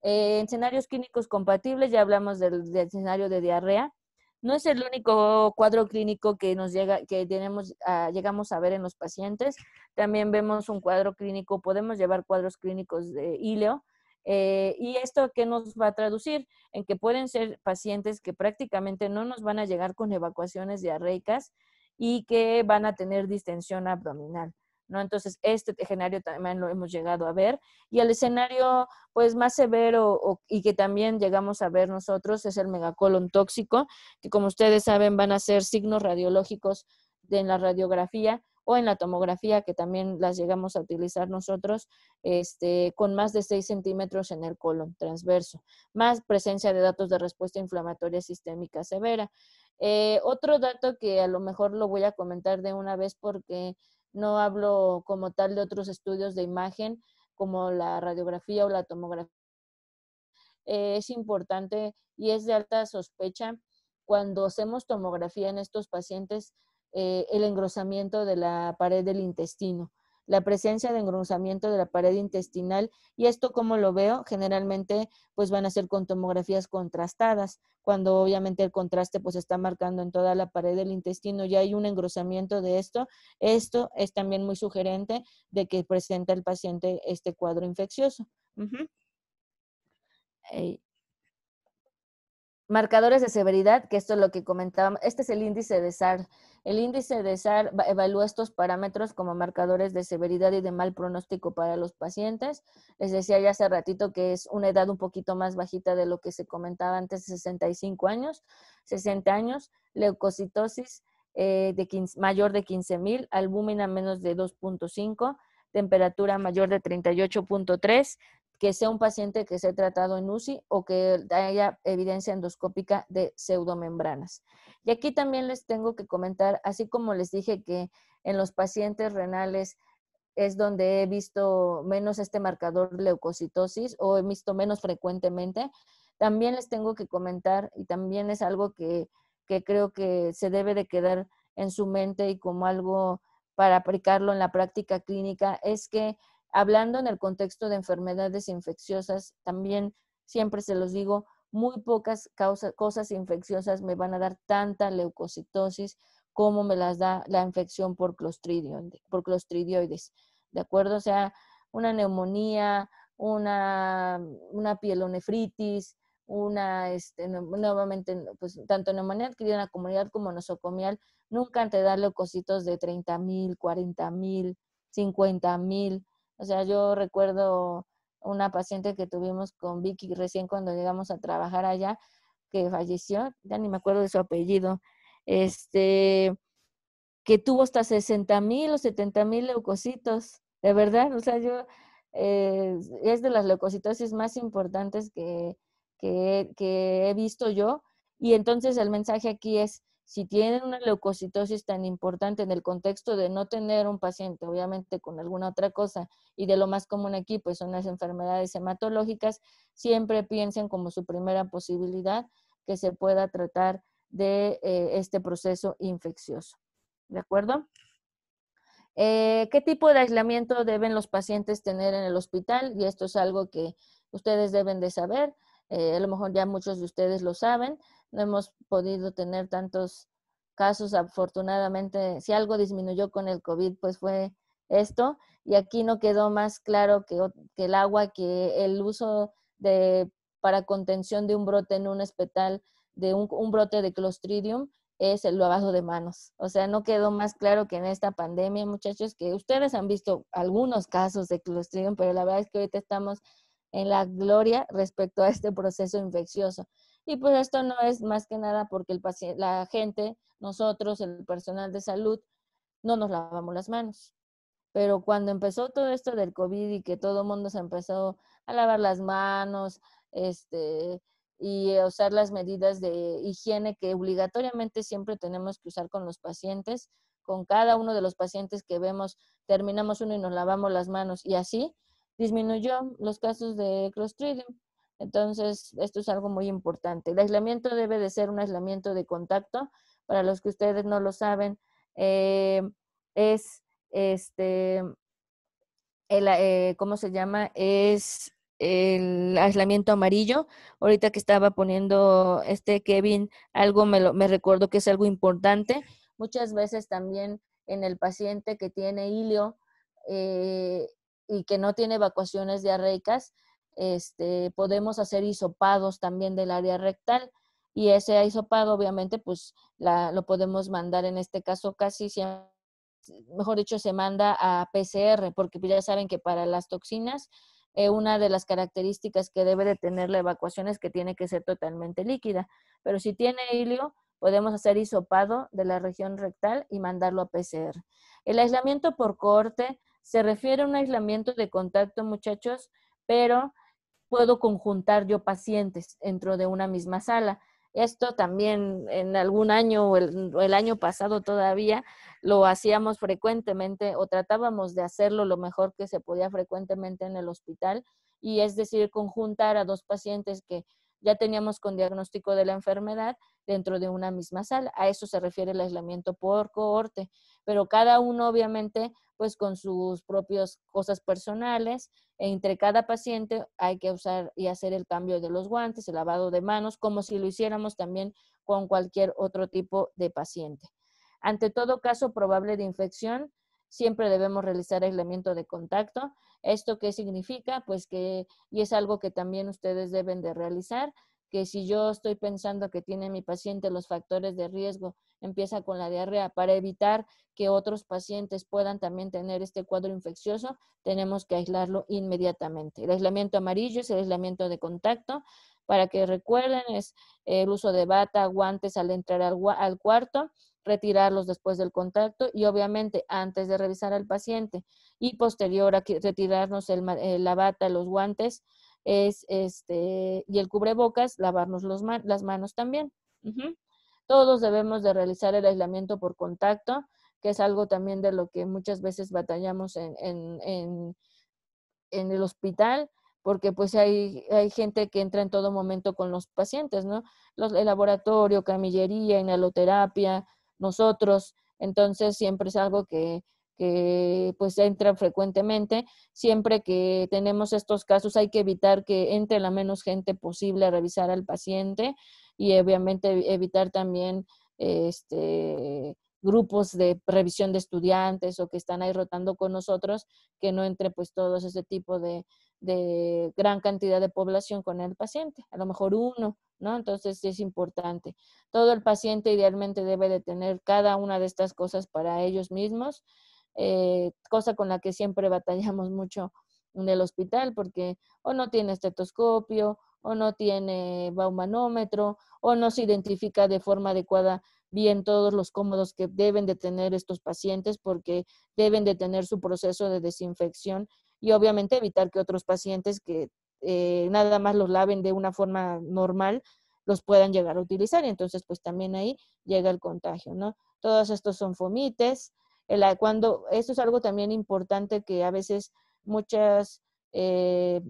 en eh, escenarios clínicos compatibles, ya hablamos del, escenario de diarrea. No es el único cuadro clínico que nos llega, que tenemos, ah, llegamos a ver en los pacientes. También vemos un cuadro clínico, podemos llevar cuadros clínicos de híleo, eh, ¿Y esto qué nos va a traducir? En que pueden ser pacientes que prácticamente no nos van a llegar con evacuaciones diarreicas y que van a tener distensión abdominal. ¿No? Entonces, este escenario también lo hemos llegado a ver. Y el escenario, pues, más severo y que también llegamos a ver nosotros es el megacolon tóxico, que como ustedes saben van a ser signos radiológicos de, en la radiografía o en la tomografía, que también las llegamos a utilizar nosotros, este, con más de 6 centímetros en el colon transverso, más presencia de datos de respuesta inflamatoria sistémica severa. Eh, otro dato que a lo mejor lo voy a comentar de una vez porque no hablo como tal de otros estudios de imagen como la radiografía o la tomografía. Eh, es importante y es de alta sospecha cuando hacemos tomografía en estos pacientes eh, el engrosamiento de la pared del intestino, la presencia de engrosamiento de la pared intestinal y esto como lo veo, generalmente pues van a ser con tomografías contrastadas, cuando obviamente el contraste pues está marcando en toda la pared del intestino, ya hay un engrosamiento de esto, esto es también muy sugerente de que presenta el paciente este cuadro infeccioso. Eh, marcadores de severidad, que esto es lo que comentábamos, este es el índice de SAR el índice de SAR evalúa estos parámetros como marcadores de severidad y de mal pronóstico para los pacientes. Les decía ya hace ratito que es una edad un poquito más bajita de lo que se comentaba antes, 65 años, 60 años, leucocitosis eh, de 15, mayor de 15.000, albúmina menos de 2.5, temperatura mayor de 38.3, que sea un paciente que se ha tratado en UCI o que haya evidencia endoscópica de pseudomembranas. Y aquí también les tengo que comentar, así como les dije que en los pacientes renales es donde he visto menos este marcador leucocitosis o he visto menos frecuentemente, también les tengo que comentar y también es algo que creo que se debe de quedar en su mente y como algo para aplicarlo en la práctica clínica, es que Hablando en el contexto de enfermedades infecciosas, también siempre se los digo, muy pocas cosas infecciosas me van a dar tanta leucocitosis como me las da la infección por, clostridioides, por clostridioides. ¿De acuerdo? O sea, una neumonía, una, una pielonefritis, una, este, nuevamente, pues tanto neumonía adquirida en la comunidad como nosocomial, nunca te da leucocitos de 30,000, mil, 40 mil, mil. O sea, yo recuerdo una paciente que tuvimos con Vicky recién cuando llegamos a trabajar allá, que falleció, ya ni me acuerdo de su apellido, este, que tuvo hasta 60 mil o 70 mil leucocitos, de verdad, o sea, yo, eh, es de las leucocitosis más importantes que he visto yo, y entonces el mensaje aquí es, si tienen una leucocitosis tan importante en el contexto de no tener un paciente, obviamente con alguna otra cosa, y de lo más común aquí, pues son las enfermedades hematológicas, siempre piensen como su primera posibilidad que se pueda tratar de eh, este proceso infeccioso. ¿De acuerdo? Eh, ¿Qué tipo de aislamiento deben los pacientes tener en el hospital? Y esto es algo que ustedes deben de saber, eh, a lo mejor ya muchos de ustedes lo saben, no hemos podido tener tantos casos, afortunadamente, si algo disminuyó con el COVID, pues fue esto. Y aquí no quedó más claro que, que el agua, que el uso de, para contención de un brote en un hospital, de un, brote de Clostridium, es el lavado de manos. O sea, no quedó más claro que en esta pandemia, muchachos, que ustedes han visto algunos casos de Clostridium, pero la verdad es que ahorita estamos en la gloria respecto a este proceso infeccioso. Y pues esto no es más que nada porque el la gente, nosotros, el personal de salud, no nos lavamos las manos. Pero cuando empezó todo esto del COVID y que todo el mundo se empezó a lavar las manos, este, y usar las medidas de higiene que obligatoriamente siempre tenemos que usar con los pacientes, con cada uno de los pacientes que vemos, terminamos uno y nos lavamos las manos y así disminuyó los casos de Clostridium. Entonces, esto es algo muy importante. El aislamiento debe de ser un aislamiento de contacto. Para los que ustedes no lo saben, eh, es este, el, eh, ¿cómo se llama? Es el aislamiento amarillo. Ahorita que estaba poniendo este Kevin, algo me, lo, recuerdo que es algo importante. Muchas veces también en el paciente que tiene hilio eh, y que no tiene evacuaciones diarreicas, este, podemos hacer hisopados también del área rectal y ese hisopado obviamente pues lo podemos mandar en este caso casi mejor dicho, se manda a PCR, porque pues, ya saben que para las toxinas, eh, una de las características que debe de tener la evacuación es que tiene que ser totalmente líquida. Pero si tiene hilio, podemos hacer hisopado de la región rectal y mandarlo a PCR. El aislamiento por corte se refiere a un aislamiento de contacto, muchachos, pero puedo conjuntar yo pacientes dentro de una misma sala. Esto también en algún año o el, año pasado todavía lo hacíamos frecuentemente o tratábamos de hacerlo lo mejor que se podía frecuentemente en el hospital y es decir, conjuntar a dos pacientes que ya teníamos con diagnóstico de la enfermedad dentro de una misma sala. A eso se refiere el aislamiento por cohorte, pero cada uno obviamente pues con sus propias cosas personales. Entre cada paciente hay que usar y hacer el cambio de los guantes, el lavado de manos, como si lo hiciéramos también con cualquier otro tipo de paciente. Ante todo caso probable de infección, siempre debemos realizar aislamiento de contacto. ¿Esto qué significa? Pues que, y es algo que también ustedes deben de realizar, que si yo estoy pensando que tiene mi paciente los factores de riesgo, empieza con la diarrea. Para evitar que otros pacientes puedan también tener este cuadro infeccioso, tenemos que aislarlo inmediatamente. El aislamiento amarillo es el aislamiento de contacto. Para que recuerden, es el uso de bata, guantes al entrar al, cuarto, retirarlos después del contacto y obviamente antes de revisar al paciente y posterior a retirarnos eh, la bata, los guantes, es este, y el cubrebocas, lavarnos los las manos también. Todos debemos de realizar el aislamiento por contacto, que es algo también de lo que muchas veces batallamos en, en, en, el hospital, porque pues hay, hay, gente que entra en todo momento con los pacientes, ¿no? Los, el laboratorio, camillería, inhaloterapia, nosotros, entonces siempre es algo que que pues entra frecuentemente. Siempre que tenemos estos casos hay que evitar que entre la menos gente posible a revisar al paciente y obviamente evitar también este, grupos de revisión de estudiantes o que están ahí rotando con nosotros, que no entre pues todos ese tipo de, de gran cantidad de población con el paciente, a lo mejor uno, ¿no? Entonces es importante. Todo el paciente idealmente debe de tener cada una de estas cosas para ellos mismos eh, cosa con la que siempre batallamos mucho en el hospital, porque o no tiene estetoscopio, o no tiene baumanómetro, o no se identifica de forma adecuada bien todos los cómodos que deben de tener estos pacientes, porque deben de tener su proceso de desinfección y obviamente evitar que otros pacientes que eh, nada más los laven de una forma normal, los puedan llegar a utilizar. Y entonces, pues también ahí llega el contagio, ¿no? Todos estos son fomites, cuando Eso es algo también importante que a veces muchas, eh,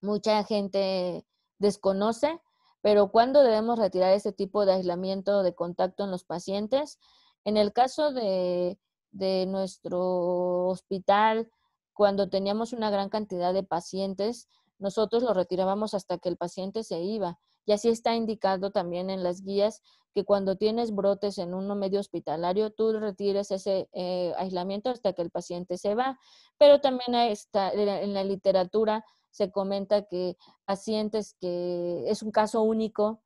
mucha gente desconoce, pero ¿cuándo debemos retirar ese tipo de aislamiento de contacto en los pacientes. En el caso de, de nuestro hospital, cuando teníamos una gran cantidad de pacientes, nosotros lo retirábamos hasta que el paciente se iba. Y así está indicado también en las guías que cuando tienes brotes en un medio hospitalario, tú retires ese eh, aislamiento hasta que el paciente se va. Pero también está, en la literatura se comenta que pacientes que es un caso único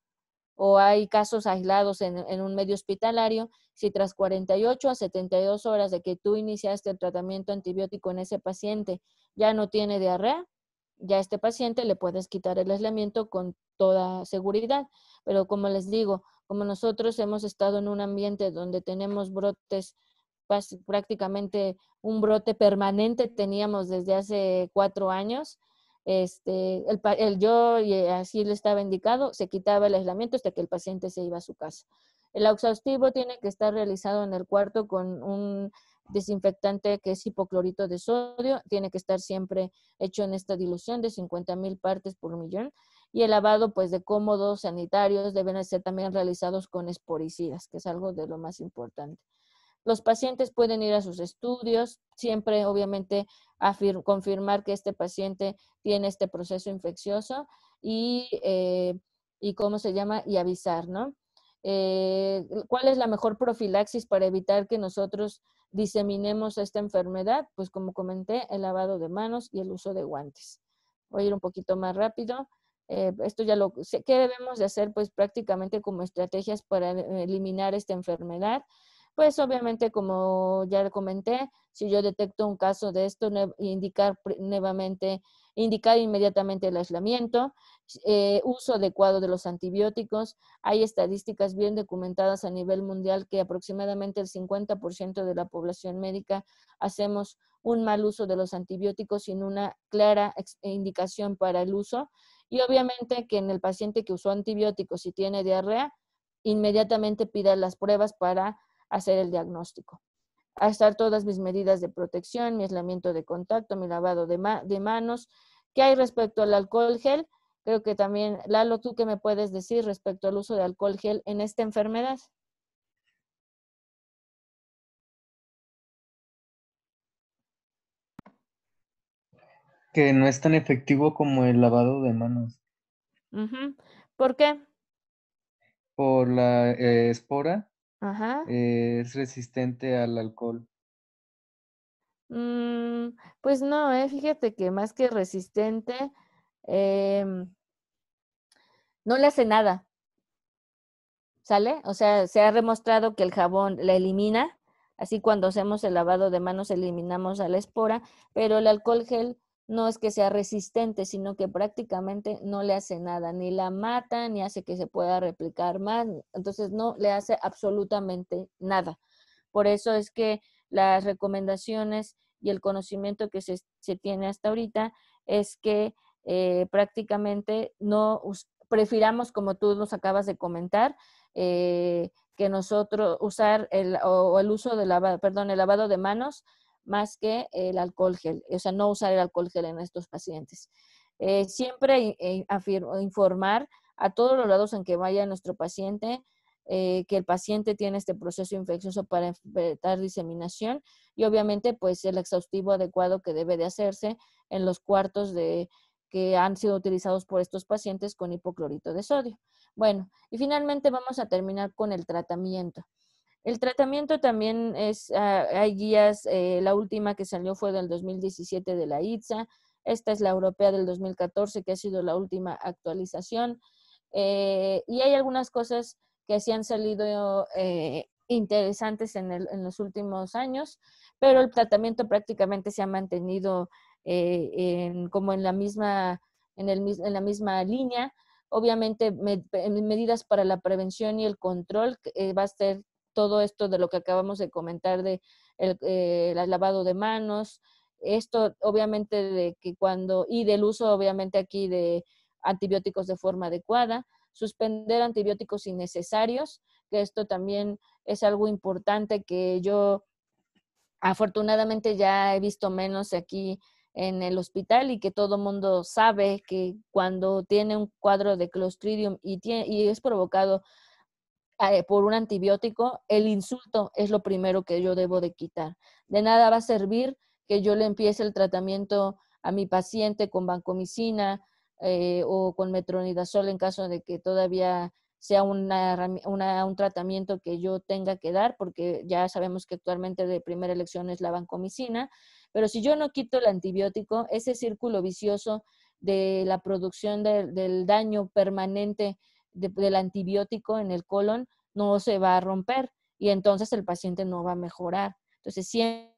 o hay casos aislados en, en un medio hospitalario, si tras 48 a 72 horas de que tú iniciaste el tratamiento antibiótico en ese paciente ya no tiene diarrea, ya este paciente le puedes quitar el aislamiento con toda seguridad. Pero como les digo, como nosotros hemos estado en un ambiente donde tenemos brotes, prácticamente un brote permanente teníamos desde hace cuatro años, este, el, yo y eh, así le estaba indicado, se quitaba el aislamiento hasta que el paciente se iba a su casa. El exhaustivo tiene que estar realizado en el cuarto con un desinfectante que es hipoclorito de sodio, tiene que estar siempre hecho en esta dilución de 50 mil partes por millón y el lavado pues de cómodos sanitarios deben ser también realizados con esporicidas, que es algo de lo más importante. Los pacientes pueden ir a sus estudios, siempre obviamente confirmar que este paciente tiene este proceso infeccioso y, eh, y cómo se llama, y avisar, ¿no? Eh, ¿Cuál es la mejor profilaxis para evitar que nosotros diseminemos esta enfermedad, pues como comenté, el lavado de manos y el uso de guantes. Voy a ir un poquito más rápido. Eh, esto ya lo qué debemos de hacer pues prácticamente como estrategias para eh, eliminar esta enfermedad pues obviamente como ya comenté si yo detecto un caso de esto indicar nuevamente indicar inmediatamente el aislamiento, eh, uso adecuado de los antibióticos. Hay estadísticas bien documentadas a nivel mundial que aproximadamente el 50% de la población médica hacemos un mal uso de los antibióticos sin una clara eh, indicación para el uso. Y obviamente que en el paciente que usó antibióticos y tiene diarrea, inmediatamente pida las pruebas para hacer el diagnóstico a estar todas mis medidas de protección, mi aislamiento de contacto, mi lavado de, manos. ¿Qué hay respecto al alcohol gel? Creo que también, Lalo, ¿tú qué me puedes decir respecto al uso de alcohol gel en esta enfermedad? Que no es tan efectivo como el lavado de manos. ¿Por qué? Por la eh, espora Ajá. es resistente al alcohol. Mm, pues no, eh, fíjate que más que resistente, em, no le hace nada. ¿Sale? O sea, se ha demostrado que el jabón la elimina, así cuando hacemos el lavado de manos eliminamos a la espora, pero el alcohol gel no es que sea resistente, sino que prácticamente no le hace nada, ni la mata, ni hace que se pueda replicar más, entonces no le hace absolutamente nada. Por eso es que las recomendaciones y el conocimiento que se, tiene hasta ahorita es que eh, prácticamente no prefiramos, como tú nos acabas de comentar, eh, que nosotros usar el, o, el uso del perdón, el lavado de manos más que el alcohol gel, o sea, no usar el alcohol gel en estos pacientes. Eh, siempre informar a todos los lados en que vaya nuestro paciente eh, que el paciente tiene este proceso infeccioso para evitar diseminación y obviamente pues el exhaustivo adecuado que debe de hacerse en los cuartos que han sido utilizados por estos pacientes con hipoclorito de sodio. Bueno, y finalmente vamos a terminar con el tratamiento. El tratamiento también es, ah, hay guías, eh, la última que salió fue del 2017 de la ITSA, esta es la europea del 2014 que ha sido la última actualización eh, y hay algunas cosas que sí han salido eh, interesantes en, los últimos años, pero el tratamiento prácticamente se ha mantenido como en la misma, en, la misma línea obviamente medidas para la prevención y el control va a ser todo esto de lo que acabamos de comentar de eh, el, lavado de manos, esto obviamente de que cuando, y del uso obviamente aquí de antibióticos de forma adecuada, suspender antibióticos innecesarios, que esto también es algo importante que yo afortunadamente ya he visto menos aquí en el hospital y que todo mundo sabe que cuando tiene un cuadro de Clostridium y, tiene, y es provocado eh, por un antibiótico, el insulto es lo primero que yo debo de quitar. De nada va a servir que yo le empiece el tratamiento a mi paciente con vancomicina eh, o con metronidazol en caso de que todavía sea un tratamiento que yo tenga que dar, porque ya sabemos que actualmente de primera elección es la vancomicina, pero si yo no quito el antibiótico, ese círculo vicioso de la producción del daño permanente del antibiótico en el colon no se va a romper y entonces el paciente no va a mejorar. Entonces, siempre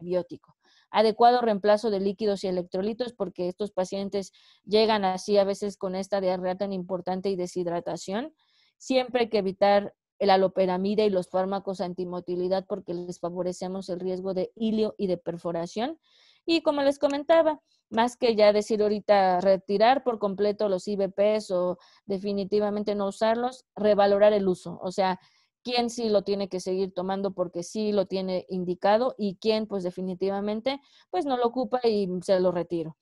antibiótico. Adecuado reemplazo de líquidos y electrolitos porque estos pacientes llegan así a veces con esta diarrea tan importante y deshidratación. Siempre hay que evitar el aloperamida y los fármacos antimotilidad porque les favorecemos el riesgo de hilio y de perforación. Y como les comentaba, más que ya decir ahorita retirar por completo los IBPs o definitivamente no usarlos, revalorar el uso. O sea, quién sí lo tiene que seguir tomando porque sí lo tiene indicado y quién pues definitivamente pues no lo ocupa y se lo retiro.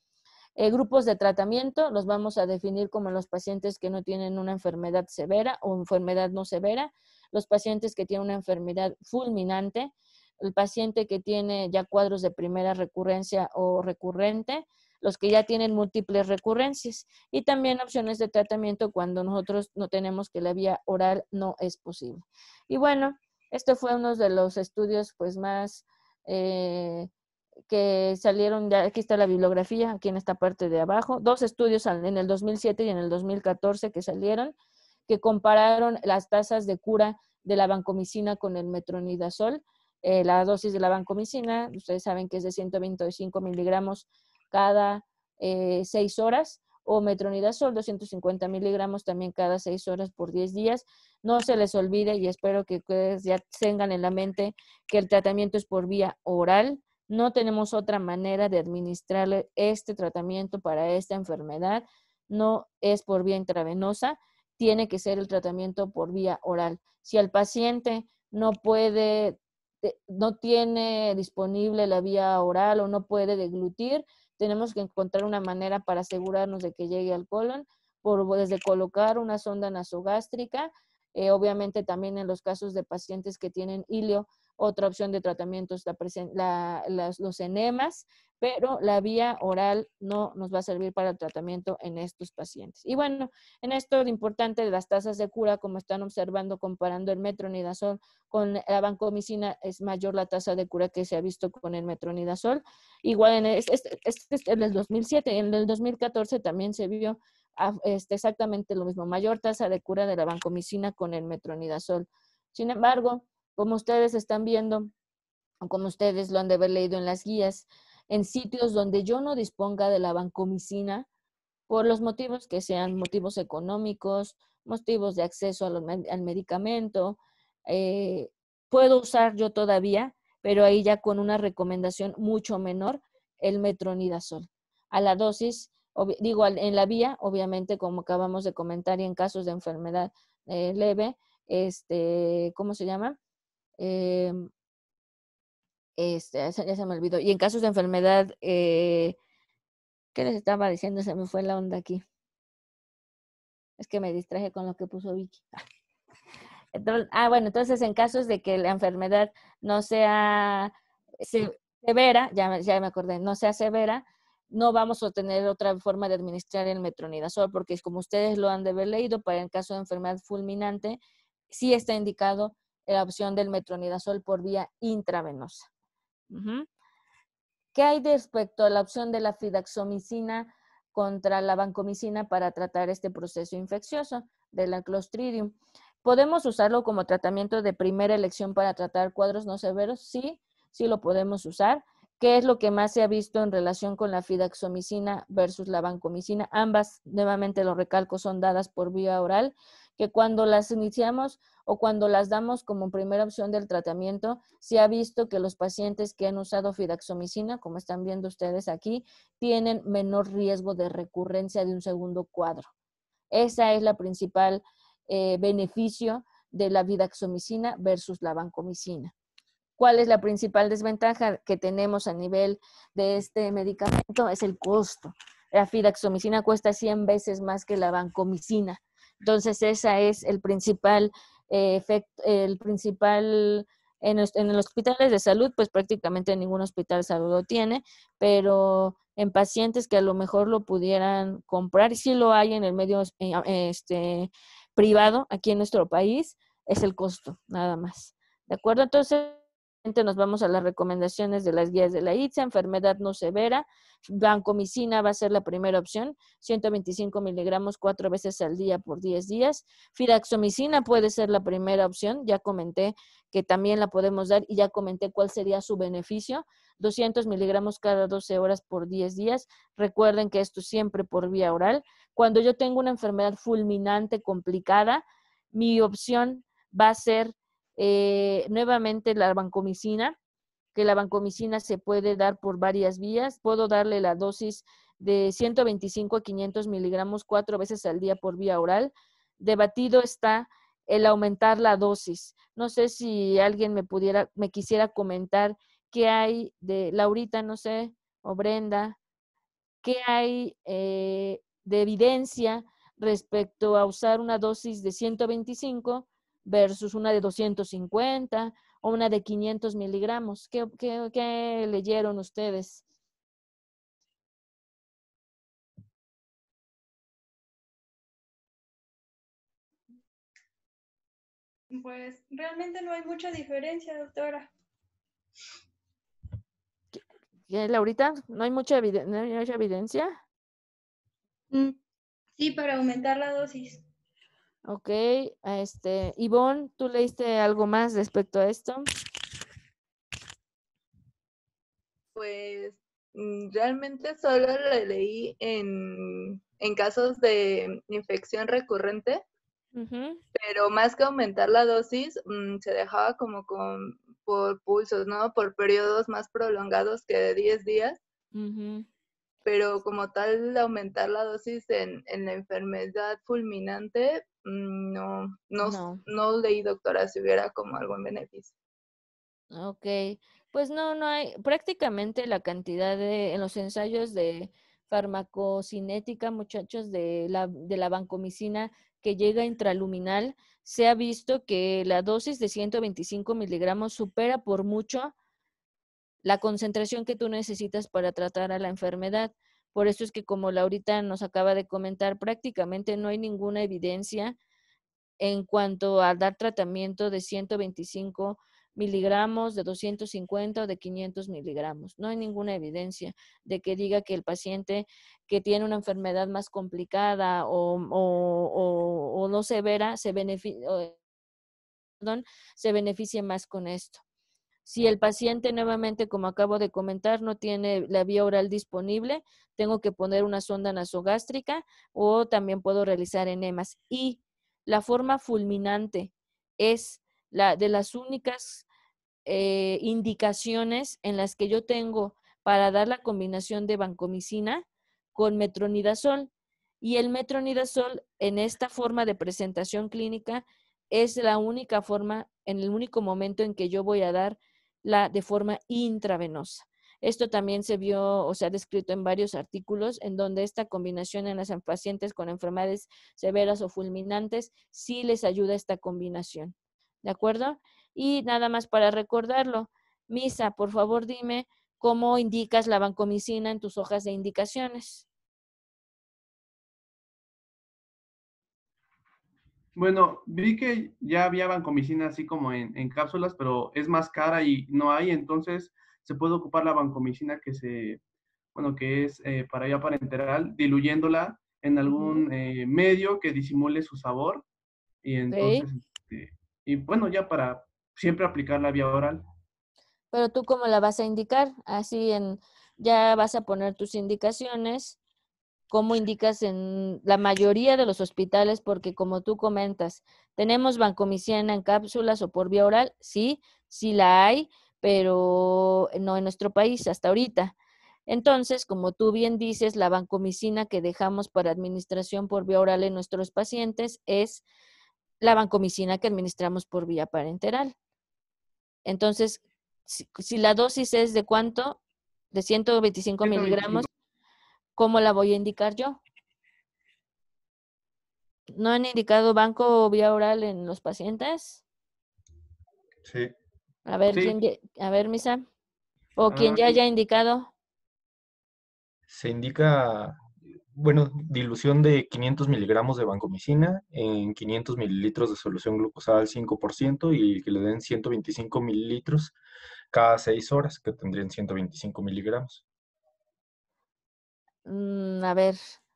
Eh, grupos de tratamiento los vamos a definir como los pacientes que no tienen una enfermedad severa o enfermedad no severa, los pacientes que tienen una enfermedad fulminante, el paciente que tiene ya cuadros de primera recurrencia o recurrente, los que ya tienen múltiples recurrencias y también opciones de tratamiento cuando nosotros no tenemos que la vía oral no es posible. Y bueno, este fue uno de los estudios pues más eh, que salieron, ya, aquí está la bibliografía, aquí en esta parte de abajo, dos estudios en el 2007 y en el 2014 que salieron, que compararon las tasas de cura de la bancomicina con el metronidazol. Eh, la dosis de la bancomicina ustedes saben que es de 125 miligramos cada eh, seis horas o metronidazol 250 miligramos también cada seis horas por 10 días. No se les olvide y espero que ustedes ya tengan en la mente que el tratamiento es por vía oral. No tenemos otra manera de administrarle este tratamiento para esta enfermedad. No es por vía intravenosa, tiene que ser el tratamiento por vía oral. Si el paciente no puede, eh, no tiene disponible la vía oral o no puede deglutir, tenemos que encontrar una manera para asegurarnos de que llegue al colon, por, desde colocar una sonda nasogástrica, eh, obviamente también en los casos de pacientes que tienen ilio, otra opción de tratamiento es la los enemas, pero la vía oral no nos va a servir para el tratamiento en estos pacientes. Y bueno, en esto lo importante de las tasas de cura, como están observando comparando el metronidazol con la vancomicina, es mayor la tasa de cura que se ha visto con el metronidazol. Igual en este, el 2007, en el 2014 también se vio ah, este, exactamente lo mismo, mayor tasa de cura de la vancomicina con el metronidazol. Sin embargo, como ustedes están viendo, o como ustedes lo han de haber leído en las guías, en sitios donde yo no disponga de la bancomicina, por los motivos que sean motivos económicos, motivos de acceso al medicamento, eh, puedo usar yo todavía, pero ahí ya con una recomendación mucho menor, el metronidazol. A la dosis, digo, en la vía, obviamente, como acabamos de comentar, y en casos de enfermedad eh, leve, este, ¿cómo se llama? Eh, este, ya se me olvidó. Y en casos de enfermedad, eh, ¿qué les estaba diciendo? Se me fue la onda aquí. Es que me distraje con lo que puso Vicky. ah, bueno, entonces en casos de que la enfermedad no sea severa, ya, ya me acordé, no sea severa, no vamos a tener otra forma de administrar el metronidazol, porque como ustedes lo han de haber leído, para el caso de enfermedad fulminante, sí está indicado eh, la opción del metronidazol por vía intravenosa. ¿Qué hay respecto a la opción de la fidaxomicina contra la vancomicina para tratar este proceso infeccioso de la Clostridium? ¿Podemos usarlo como tratamiento de primera elección para tratar cuadros no severos? Sí, sí lo podemos usar. ¿Qué es lo que más se ha visto en relación con la fidaxomicina versus la vancomicina? Ambas, nuevamente lo recalco, son dadas por vía oral, que cuando las iniciamos o cuando las damos como primera opción del tratamiento, se ha visto que los pacientes que han usado fidaxomicina, como están viendo ustedes aquí, tienen menor riesgo de recurrencia de un segundo cuadro. Esa es la principal eh, beneficio de la fidaxomicina versus la vancomicina. ¿Cuál es la principal desventaja que tenemos a nivel de este medicamento? Es el costo. La fidaxomicina cuesta 100 veces más que la vancomicina. Entonces, ese es el principal eh, efecto, el principal en, los, hospitales de salud, pues prácticamente ningún hospital de salud lo tiene, pero en pacientes que a lo mejor lo pudieran comprar, si lo hay en el medio eh, este, privado aquí en nuestro país, es el costo, nada más. ¿De acuerdo? Entonces, nos vamos a las recomendaciones de las guías de la ITSA, enfermedad no severa, vancomicina va a ser la primera opción, 125 miligramos cuatro veces al día por 10 días. Firaxomicina puede ser la primera opción, ya comenté que también la podemos dar y ya comenté cuál sería su beneficio, 200 miligramos cada 12 horas por 10 días. Recuerden que esto siempre por vía oral. Cuando yo tengo una enfermedad fulminante, complicada, mi opción va a ser eh, nuevamente la vancomicina, que la vancomicina se puede dar por varias vías. Puedo darle la dosis de 125 a 500 miligramos cuatro veces al día por vía oral. Debatido está el aumentar la dosis. No sé si alguien me pudiera, me quisiera comentar qué hay de Laurita, no sé, o Brenda, qué hay eh, de evidencia respecto a usar una dosis de 125 versus una de 250 o una de 500 miligramos. ¿Qué, qué, leyeron ustedes? Pues realmente no hay mucha diferencia, doctora. Laurita? no hay mucha evidencia? Mm, sí, para aumentar la dosis. Ok, este, Ivonne, ¿tú leíste algo más respecto a esto? Pues mm, realmente solo leí en, en casos de infección recurrente, pero más que aumentar la dosis, mm, se dejaba como con, por pulsos, ¿no? Por periodos más prolongados que de 10 días pero como tal aumentar la dosis en, en la enfermedad fulminante, mm, no, no, leí doctora si hubiera como algún beneficio. Ok, pues no, no hay, prácticamente la cantidad de, en los ensayos de farmacocinética, muchachos, de la, de la vancomicina que llega intraluminal, se ha visto que la dosis de 125 miligramos supera por mucho la concentración que tú necesitas para tratar a la enfermedad. Por eso es que, como Laurita nos acaba de comentar, prácticamente no hay ninguna evidencia en cuanto a dar tratamiento de 125 miligramos, de 250 o de 500 miligramos. No hay ninguna evidencia de que diga que el paciente que tiene una enfermedad más complicada o, o, no severa se se beneficie más con esto. Si el paciente, nuevamente, como acabo de comentar, no tiene la vía oral disponible, tengo que poner una sonda nasogástrica o también puedo realizar enemas. Y la forma fulminante es la de las únicas eh, indicaciones en las que yo tengo para dar la combinación de vancomicina con metronidazol. Y el metronidazol en esta forma de presentación clínica es la única forma, en el único momento en que yo voy a dar la, de forma intravenosa. Esto también se vio o se ha descrito en varios artículos en donde esta combinación en las pacientes con enfermedades severas o fulminantes sí les ayuda esta combinación. ¿De acuerdo? Y nada más para recordarlo, Misa, por favor dime cómo indicas la vancomicina en tus hojas de indicaciones. Bueno, vi que ya había vancomicina así como en, cápsulas, pero es más cara y no hay, entonces se puede ocupar la vancomicina que se, bueno, que es eh, para ya parenteral, diluyéndola en algún eh, medio que disimule su sabor y entonces, este, y bueno, ya para siempre aplicarla vía oral. Pero tú cómo la vas a indicar, así en, ya vas a poner tus indicaciones como indicas en la mayoría de los hospitales, porque como tú comentas, tenemos vancomicina en cápsulas o por vía oral, sí, sí la hay, pero no en nuestro país hasta ahorita. Entonces, como tú bien dices, la vancomicina que dejamos para administración por vía oral en nuestros pacientes es la vancomicina que administramos por vía parenteral. Entonces, si, si la dosis es de cuánto, de 125 miligramos, ¿cómo la voy a indicar yo? ¿No han indicado banco vía oral en los pacientes? Sí. A ver, ¿quién, a ver, Misa. ¿O ah, quien ya haya indicado? Se indica, bueno, dilución de 500 miligramos de bancomicina en 500 mililitros de solución glucosada al 5% y que le den 125 mililitros cada 6 horas, que tendrían 125 miligramos. Mm, a ver,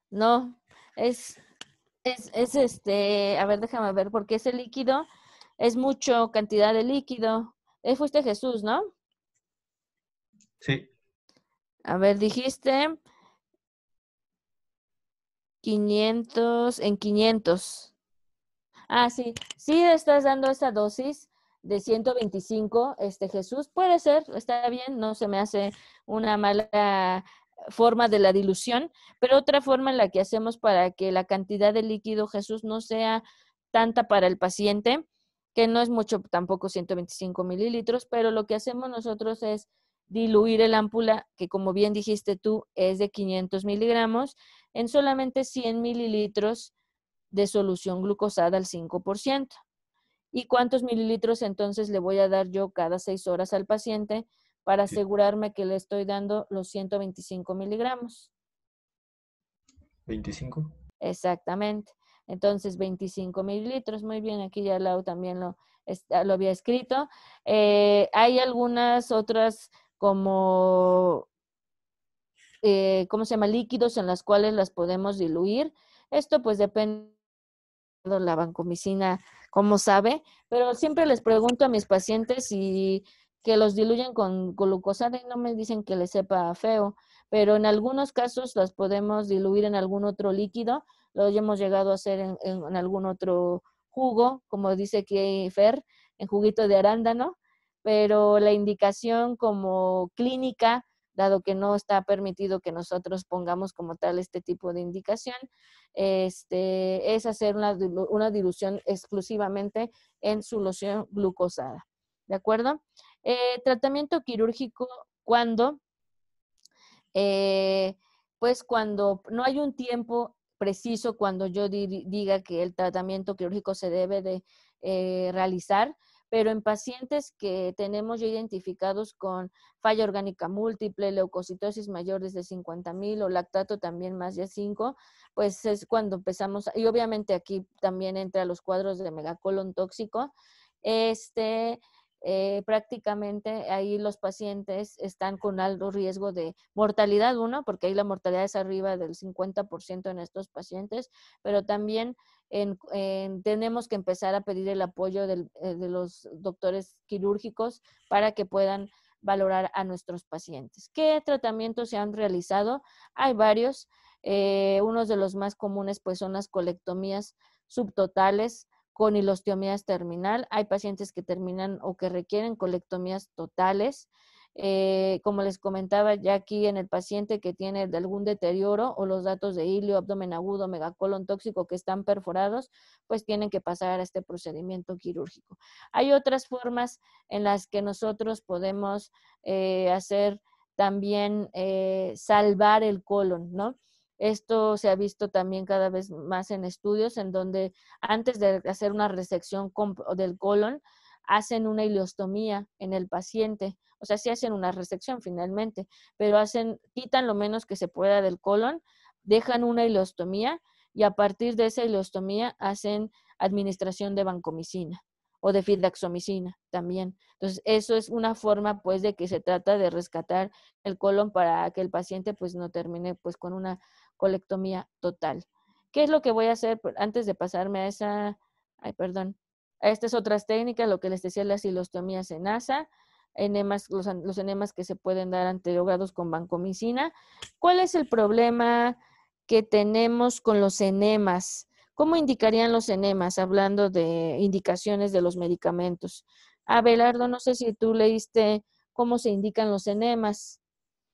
no, es, es, es este, a ver, déjame ver, porque ese líquido es mucho cantidad de líquido. Eh, fuiste Jesús, ¿no? Sí. A ver, dijiste 500 en 500. Ah, sí, sí estás dando esa dosis de 125, este Jesús, puede ser, está bien, no se me hace una mala forma de la dilución, pero otra forma en la que hacemos para que la cantidad de líquido Jesús no sea tanta para el paciente, que no es mucho tampoco 125 mililitros, pero lo que hacemos nosotros es diluir el ámpula, que como bien dijiste tú, es de 500 miligramos, en solamente 100 mililitros de solución glucosada al 5%. ¿Y cuántos mililitros entonces le voy a dar yo cada seis horas al paciente? para asegurarme que le estoy dando los 125 miligramos. 25. Exactamente. Entonces, 25 mililitros. Muy bien, aquí ya lado también lo, había escrito. Eh, hay algunas otras como, eh, ¿cómo se llama? Líquidos en las cuales las podemos diluir. Esto pues depende de la vancomicina, como sabe, pero siempre les pregunto a mis pacientes si que los diluyen con glucosada y no me dicen que les sepa feo, pero en algunos casos las podemos diluir en algún otro líquido, lo hemos llegado a hacer en, algún otro jugo, como dice aquí Fer, en juguito de arándano, pero la indicación como clínica, dado que no está permitido que nosotros pongamos como tal este tipo de indicación, este, es hacer una, una dilución exclusivamente en su loción glucosada. ¿De acuerdo? Eh, tratamiento quirúrgico cuando, eh, pues cuando no hay un tiempo preciso cuando yo diga que el tratamiento quirúrgico se debe de eh, realizar, pero en pacientes que tenemos ya identificados con falla orgánica múltiple, leucocitosis mayor desde 50.000 o lactato también más de 5, pues es cuando empezamos, y obviamente aquí también entra los cuadros de megacolon tóxico, este, eh, prácticamente ahí los pacientes están con alto riesgo de mortalidad, uno, porque ahí la mortalidad es arriba del 50% en estos pacientes, pero también tenemos que empezar a pedir el apoyo eh, de los doctores quirúrgicos para que puedan valorar a nuestros pacientes. ¿Qué tratamientos se han realizado? Hay varios. Eh, unos de los más comunes pues son las colectomías subtotales, con ilosteomías terminal. Hay pacientes que terminan o que requieren colectomías totales. Eh, como les comentaba ya aquí en el paciente que tiene algún deterioro o los datos de ilio, abdomen agudo, megacolon tóxico que están perforados, pues tienen que pasar a este procedimiento quirúrgico. Hay otras formas en las que nosotros podemos eh, hacer también eh, salvar el colon, ¿no? Esto se ha visto también cada vez más en estudios en donde antes de hacer una resección del colon, hacen una ileostomía en el paciente. O sea, sí hacen una resección finalmente, pero hacen, quitan lo menos que se pueda del colon, dejan una ileostomía y a partir de esa ileostomía hacen administración de vancomicina o de fidaxomicina también. Entonces, eso es una forma pues de que se trata de rescatar el colon para que el paciente pues no termine pues con una colectomía total. ¿Qué es lo que voy a hacer antes de pasarme a esa, ay, perdón, a estas otras técnicas, lo que les decía, las silostomías en asa, los, enemas que se pueden dar ante con vancomicina? ¿Cuál es el problema que tenemos con los enemas? ¿Cómo indicarían los enemas, hablando de indicaciones de los medicamentos? Abelardo, no sé si tú leíste cómo se indican los enemas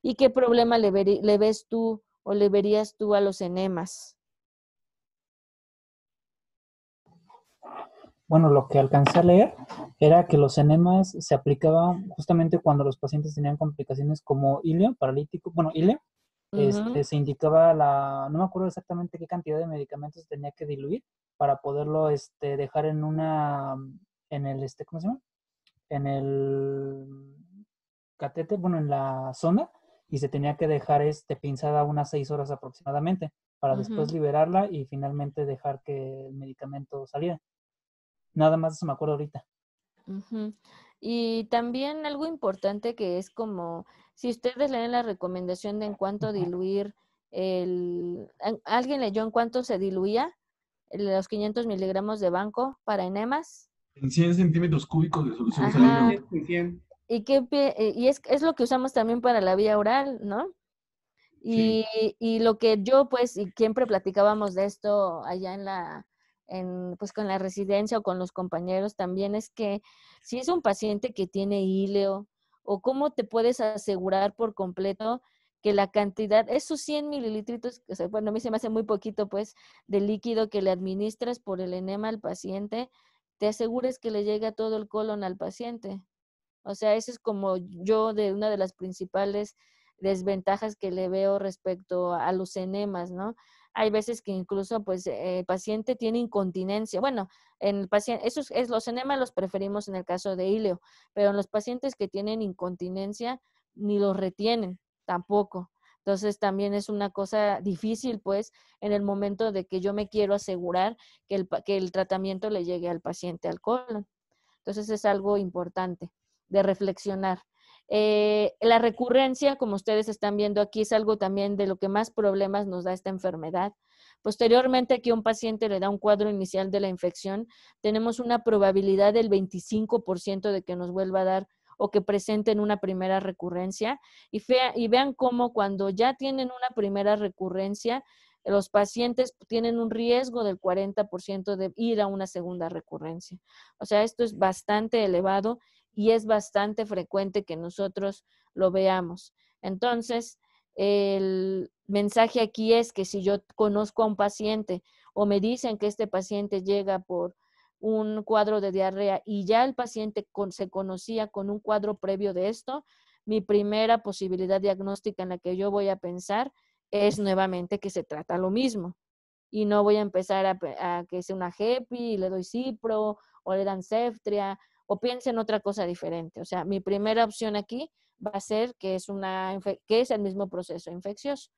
y qué problema le ves tú o le verías tú a los enemas? Bueno, lo que alcancé a leer era que los enemas se aplicaban justamente cuando los pacientes tenían complicaciones como ilio, paralítico, bueno, ilio, este, se indicaba la, no me acuerdo exactamente qué cantidad de medicamentos tenía que diluir para poderlo este, dejar en una, en el, este, ¿cómo se llama? En el catete, bueno, en la zona y se tenía que dejar este, pinzada unas seis horas aproximadamente para después liberarla y finalmente dejar que el medicamento saliera. Nada más eso me acuerdo ahorita. Y también algo importante que es como, si ustedes leen la recomendación de en cuánto diluir el, ¿alguien leyó en cuánto se diluía los 500 miligramos de banco para enemas? En 100 centímetros cúbicos de solución salina y, que, eh, y es, es, lo que usamos también para la vía oral, ¿no? Y, y lo que yo, pues, y siempre platicábamos de esto allá en la, en, pues con la residencia o con los compañeros también es que si es un paciente que tiene híleo o cómo te puedes asegurar por completo que la cantidad, esos 100 mililitros, bueno, a mí se me hace muy poquito pues de líquido que le administras por el enema al paciente, te asegures que le llegue todo el colon al paciente. O sea, eso es como yo de una de las principales desventajas que le veo respecto a los enemas, ¿no? Hay veces que incluso, pues, eh, el paciente tiene incontinencia. Bueno, en el paciente, esos es, los enemas los preferimos en el caso de ileo, pero en los pacientes que tienen incontinencia ni los retienen tampoco. Entonces también es una cosa difícil, pues, en el momento de que yo me quiero asegurar que el, que el tratamiento le llegue al paciente al colon. Entonces es algo importante de reflexionar. Eh, la recurrencia, como ustedes están viendo aquí, es algo también de lo que más problemas nos da esta enfermedad. Posteriormente, aquí un paciente le da un cuadro inicial de la infección, tenemos una probabilidad del 25% de que nos vuelva a dar o que presenten una primera recurrencia. Y, y vean cómo cuando ya tienen una primera recurrencia, los pacientes tienen un riesgo del 40% de ir a una segunda recurrencia. O sea, esto es bastante elevado y es bastante frecuente que nosotros lo veamos. Entonces, el mensaje aquí es que si yo conozco a un paciente o me dicen que este paciente llega por un cuadro de diarrea y ya el paciente se conocía con un cuadro previo de esto, mi primera posibilidad diagnóstica en la que yo voy a pensar es nuevamente que se trata lo mismo. Y no voy a empezar a, que sea una HEPI y le doy Cipro o le dan Ceftria o piensen otra cosa diferente. O sea, mi primera opción aquí va a ser que es, una, que es el mismo proceso infeccioso.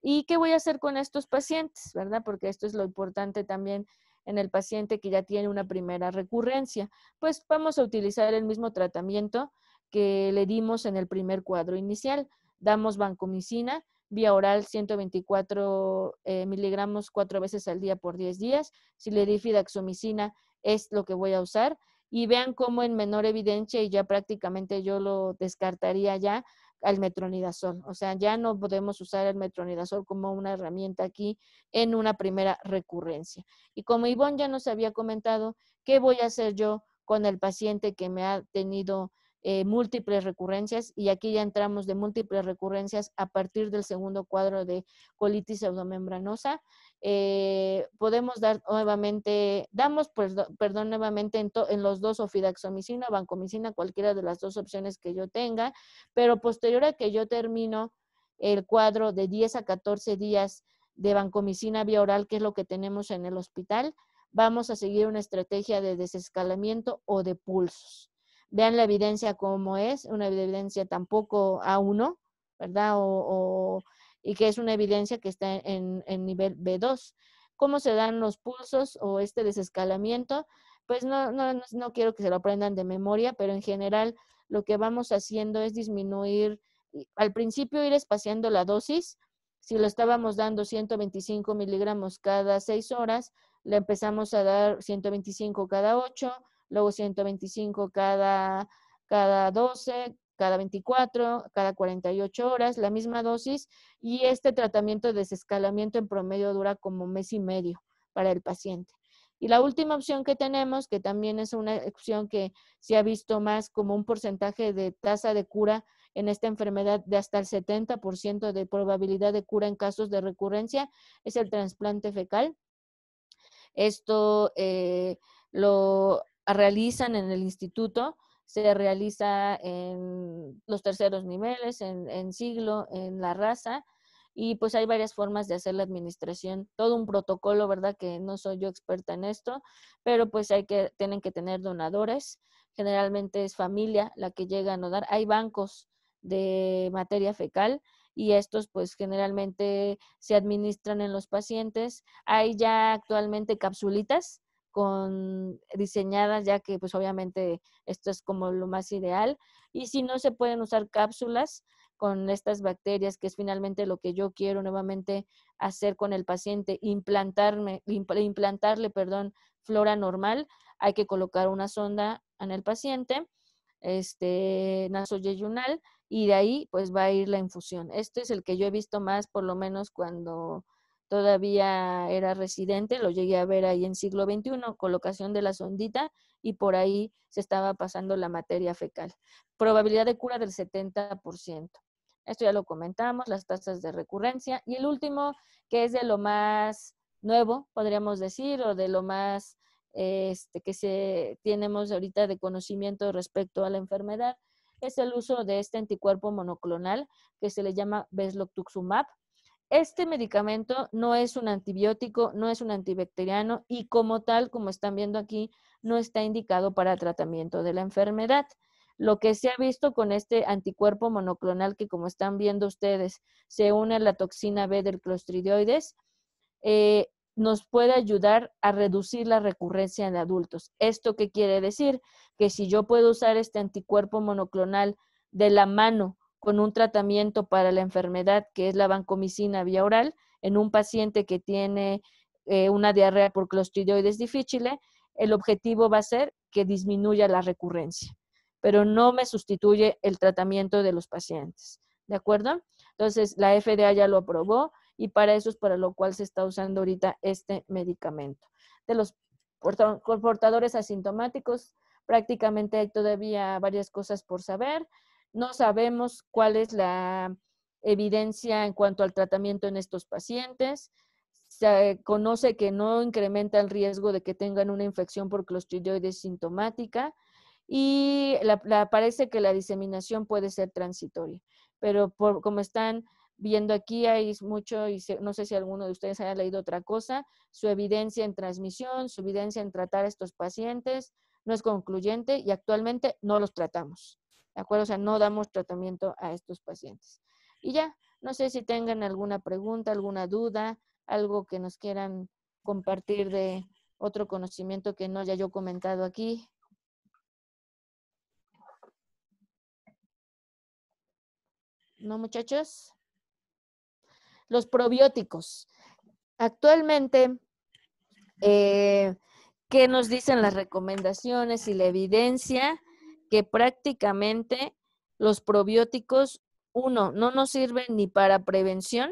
¿Y qué voy a hacer con estos pacientes? ¿Verdad? Porque esto es lo importante también en el paciente que ya tiene una primera recurrencia. Pues vamos a utilizar el mismo tratamiento que le dimos en el primer cuadro inicial. Damos vancomicina vía oral 124 eh, miligramos cuatro veces al día por 10 días, Si le fidaxomicina es lo que voy a usar. Y vean cómo en menor evidencia, y ya prácticamente yo lo descartaría ya, al metronidazol. O sea, ya no podemos usar el metronidazol como una herramienta aquí en una primera recurrencia. Y como Ivonne ya nos había comentado, ¿qué voy a hacer yo con el paciente que me ha tenido eh, múltiples recurrencias y aquí ya entramos de múltiples recurrencias a partir del segundo cuadro de colitis pseudomembranosa. Eh, podemos dar nuevamente, damos pues, perdón, nuevamente en, en, los dos ofidaxomicina, bancomicina cualquiera de las dos opciones que yo tenga, pero posterior a que yo termino el cuadro de 10 a 14 días de bancomicina vía oral, que es lo que tenemos en el hospital, vamos a seguir una estrategia de desescalamiento o de pulsos vean la evidencia como es, una evidencia tampoco A1, ¿verdad? O, y que es una evidencia que está en, nivel B2. ¿Cómo se dan los pulsos o este desescalamiento? Pues no, no, no quiero que se lo aprendan de memoria, pero en general lo que vamos haciendo es disminuir, al principio ir espaciando la dosis, si lo estábamos dando 125 miligramos cada 6 horas, le empezamos a dar 125 cada 8, luego 125 cada, cada 12, cada 24, cada 48 horas, la misma dosis y este tratamiento de desescalamiento en promedio dura como mes y medio para el paciente. Y la última opción que tenemos, que también es una opción que se ha visto más como un porcentaje de tasa de cura en esta enfermedad de hasta el 70% de probabilidad de cura en casos de recurrencia, es el trasplante fecal. Esto eh, lo realizan en el instituto, se realiza en los terceros niveles, en, siglo, en la raza, y pues hay varias formas de hacer la administración, todo un protocolo, ¿verdad? Que no soy yo experta en esto, pero pues hay que, tienen que tener donadores, generalmente es familia la que llega a donar, hay bancos de materia fecal y estos pues generalmente se administran en los pacientes, hay ya actualmente capsulitas con diseñadas ya que pues obviamente esto es como lo más ideal y si no se pueden usar cápsulas con estas bacterias que es finalmente lo que yo quiero nuevamente hacer con el paciente implantarme implantarle perdón flora normal hay que colocar una sonda en el paciente este nasoyeyunal y de ahí pues va a ir la infusión este es el que yo he visto más por lo menos cuando todavía era residente, lo llegué a ver ahí en siglo XXI, colocación de la sondita y por ahí se estaba pasando la materia fecal. Probabilidad de cura del 70%. Esto ya lo comentamos, las tasas de recurrencia. Y el último, que es de lo más nuevo, podríamos decir, o de lo más este, que se, tenemos ahorita de conocimiento respecto a la enfermedad, es el uso de este anticuerpo monoclonal que se le llama besloctuxumab. Este medicamento no es un antibiótico, no es un antibacteriano y como tal, como están viendo aquí, no está indicado para tratamiento de la enfermedad. Lo que se ha visto con este anticuerpo monoclonal que como están viendo ustedes, se une a la toxina B del clostridioides, eh, nos puede ayudar a reducir la recurrencia en adultos. ¿Esto qué quiere decir? Que si yo puedo usar este anticuerpo monoclonal de la mano con un tratamiento para la enfermedad que es la bancomicina vía oral en un paciente que tiene eh, una diarrea por clostridioides difícil, el objetivo va a ser que disminuya la recurrencia, pero no me sustituye el tratamiento de los pacientes. ¿De acuerdo? Entonces, la FDA ya lo aprobó y para eso es para lo cual se está usando ahorita este medicamento. De los portadores asintomáticos, prácticamente hay todavía varias cosas por saber. No sabemos cuál es la evidencia en cuanto al tratamiento en estos pacientes. Se conoce que no incrementa el riesgo de que tengan una infección por clostridioides sintomática y parece que la diseminación puede ser transitoria. Pero como están viendo aquí, hay mucho, y no sé si alguno de ustedes haya leído otra cosa, su evidencia en transmisión, su evidencia en tratar a estos pacientes no es concluyente y actualmente no los tratamos. ¿de acuerdo? O sea, no damos tratamiento a estos pacientes. Y ya, no sé si tengan alguna pregunta, alguna duda, algo que nos quieran compartir de otro conocimiento que no haya yo comentado aquí. ¿No, muchachos? Los probióticos. Actualmente, eh, ¿qué nos dicen las recomendaciones y la evidencia? que prácticamente los probióticos, uno, no nos sirven ni para prevención,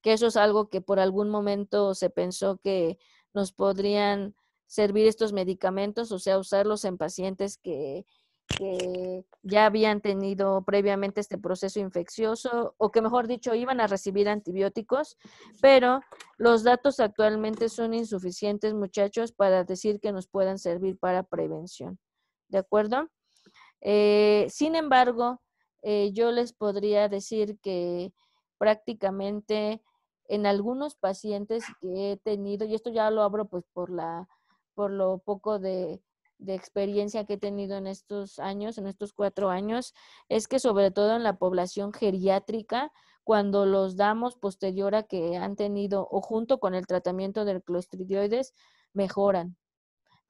que eso es algo que por algún momento se pensó que nos podrían servir estos medicamentos, o sea, usarlos en pacientes que, que ya habían tenido previamente este proceso infeccioso o que mejor dicho iban a recibir antibióticos, pero los datos actualmente son insuficientes muchachos para decir que nos puedan servir para prevención. ¿De acuerdo? Eh, sin embargo, eh, yo les podría decir que prácticamente en algunos pacientes que he tenido, y esto ya lo abro pues por la, por lo poco de, experiencia que he tenido en estos años, en estos cuatro años, es que sobre todo en la población geriátrica, cuando los damos posterior a que han tenido o junto con el tratamiento del clostridioides, mejoran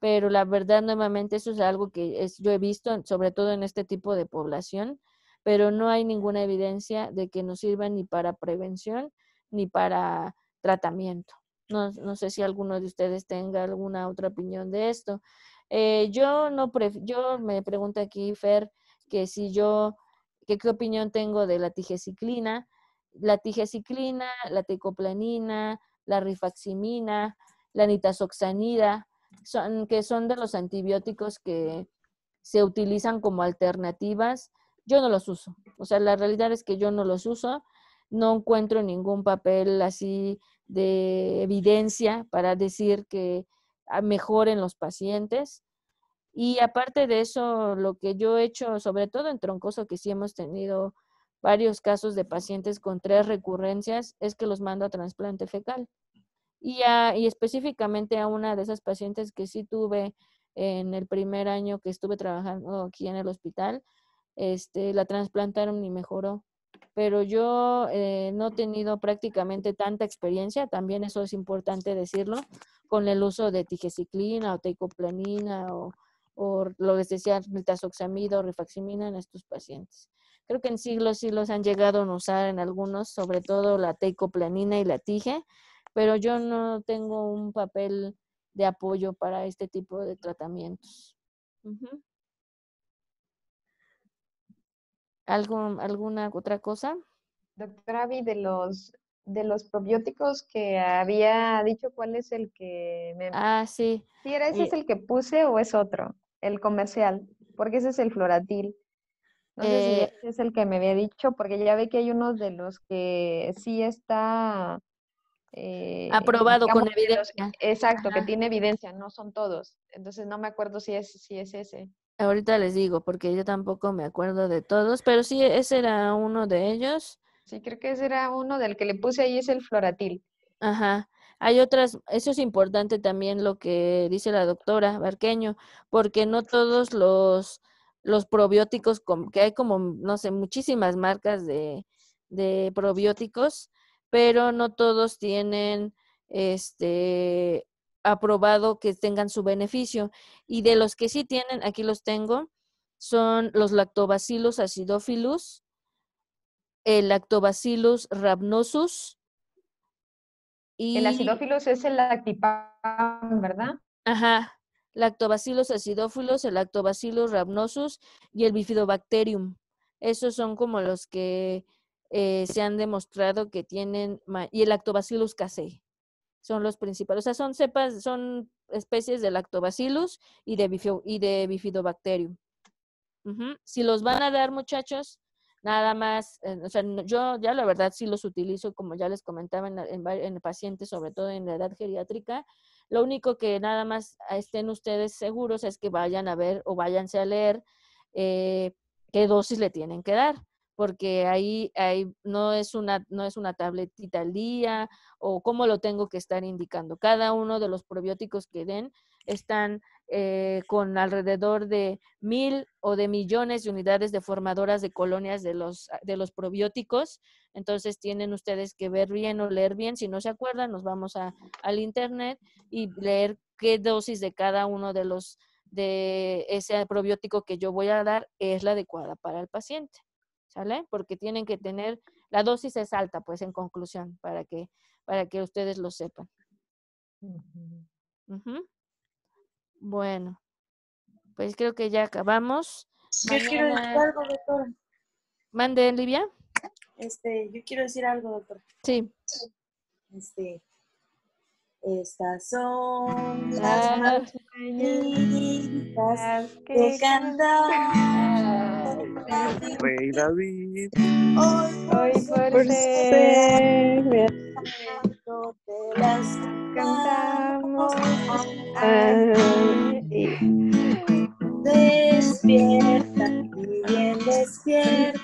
pero la verdad nuevamente eso es algo que yo he visto, sobre todo en este tipo de población, pero no hay ninguna evidencia de que nos sirva ni para prevención ni para tratamiento. No, sé si alguno de ustedes tenga alguna otra opinión de esto. Eh, yo no yo me pregunto aquí Fer que si yo que qué opinión tengo de la tigeciclina, la tigeciclina, la tecoplanina, la rifaximina, la nitazoxanida, son, que son de los antibióticos que se utilizan como alternativas. Yo no los uso. O sea, la realidad es que yo no los uso. No encuentro ningún papel así de evidencia para decir que ah, mejoren los pacientes. Y aparte de eso, lo que yo he hecho, sobre todo en troncoso, que sí hemos tenido varios casos de pacientes con tres recurrencias, es que los mando a trasplante fecal y, específicamente a una de esas pacientes que sí tuve en el primer año que estuve trabajando aquí en el hospital, este, la trasplantaron y mejoró. Pero yo eh, no he tenido prácticamente tanta experiencia, también eso es importante decirlo, con el uso de tigeciclina o teicoplanina o, lo que decía, metasoxamida o rifaximina en estos pacientes. Creo que en siglos sí los han llegado a usar en algunos, sobre todo la teicoplanina y la tige, pero yo no tengo un papel de apoyo para este tipo de tratamientos. ¿Alguna otra cosa? Doctora Avi, de los, de los probióticos que había dicho, ¿cuál es el que me... Ah, sí. ¿Sí era ese eh es el que puse o es otro? El comercial, porque ese es el floratil. No eh ese es el que me había dicho, porque ya ve que hay unos de los que sí está eh, Aprobado con evidencia. exacto, que tiene evidencia, no son todos. Entonces no me acuerdo si es, si es ese. Ahorita les digo, porque yo tampoco me acuerdo de todos, pero sí, ese era uno de ellos. Sí, creo que ese era uno del que le puse ahí, es el floratil. Ajá. Hay otras, eso es importante también lo que dice la doctora Barqueño, porque no todos los, los probióticos, que hay como, no sé, muchísimas marcas de, de probióticos, pero no todos tienen este aprobado que tengan su beneficio. Y de los que sí tienen, aquí los tengo, son los lactobacillus acidophilus, el lactobacillus rhamnosus. Y... El acidophilus es el lactipan, ¿verdad? Ajá, lactobacillus acidófilos, el lactobacillus rhamnosus y el bifidobacterium. Esos son como los que eh, se han demostrado que tienen, y el lactobacillus casei, son los principales, o sea, son cepas, son especies de lactobacillus y de, y de bifidobacterium. Si los van a dar, muchachos, nada más, eh, o sea, yo ya la verdad sí los utilizo, como ya les comentaba, en, en, en, pacientes, sobre todo en la edad geriátrica. Lo único que nada más estén ustedes seguros es que vayan a ver o váyanse a leer eh, qué dosis le tienen que dar porque ahí, no, es una, no es una tabletita al día o cómo lo tengo que estar indicando. Cada uno de los probióticos que den están eh, con alrededor de mil o de millones de unidades de formadoras de colonias de los, ah, de los probióticos. Entonces tienen ustedes que ver bien o leer bien. Si no se acuerdan, nos vamos a, al internet y leer qué dosis de cada uno de los de ese probiótico que yo voy a dar es la adecuada para el paciente. ¿sale? Porque tienen que tener, la dosis es alta, pues en conclusión, para que, para que ustedes lo sepan. Bueno, pues creo que ya acabamos. Yo quiero decir algo, doctor. Mande, Livia. Este, yo quiero decir algo, doctor Sí. Este, estas son las mañanitas que cantaba Rey David. Hoy, hoy por, por ser, te las cantamos. Despierta y bien despierta.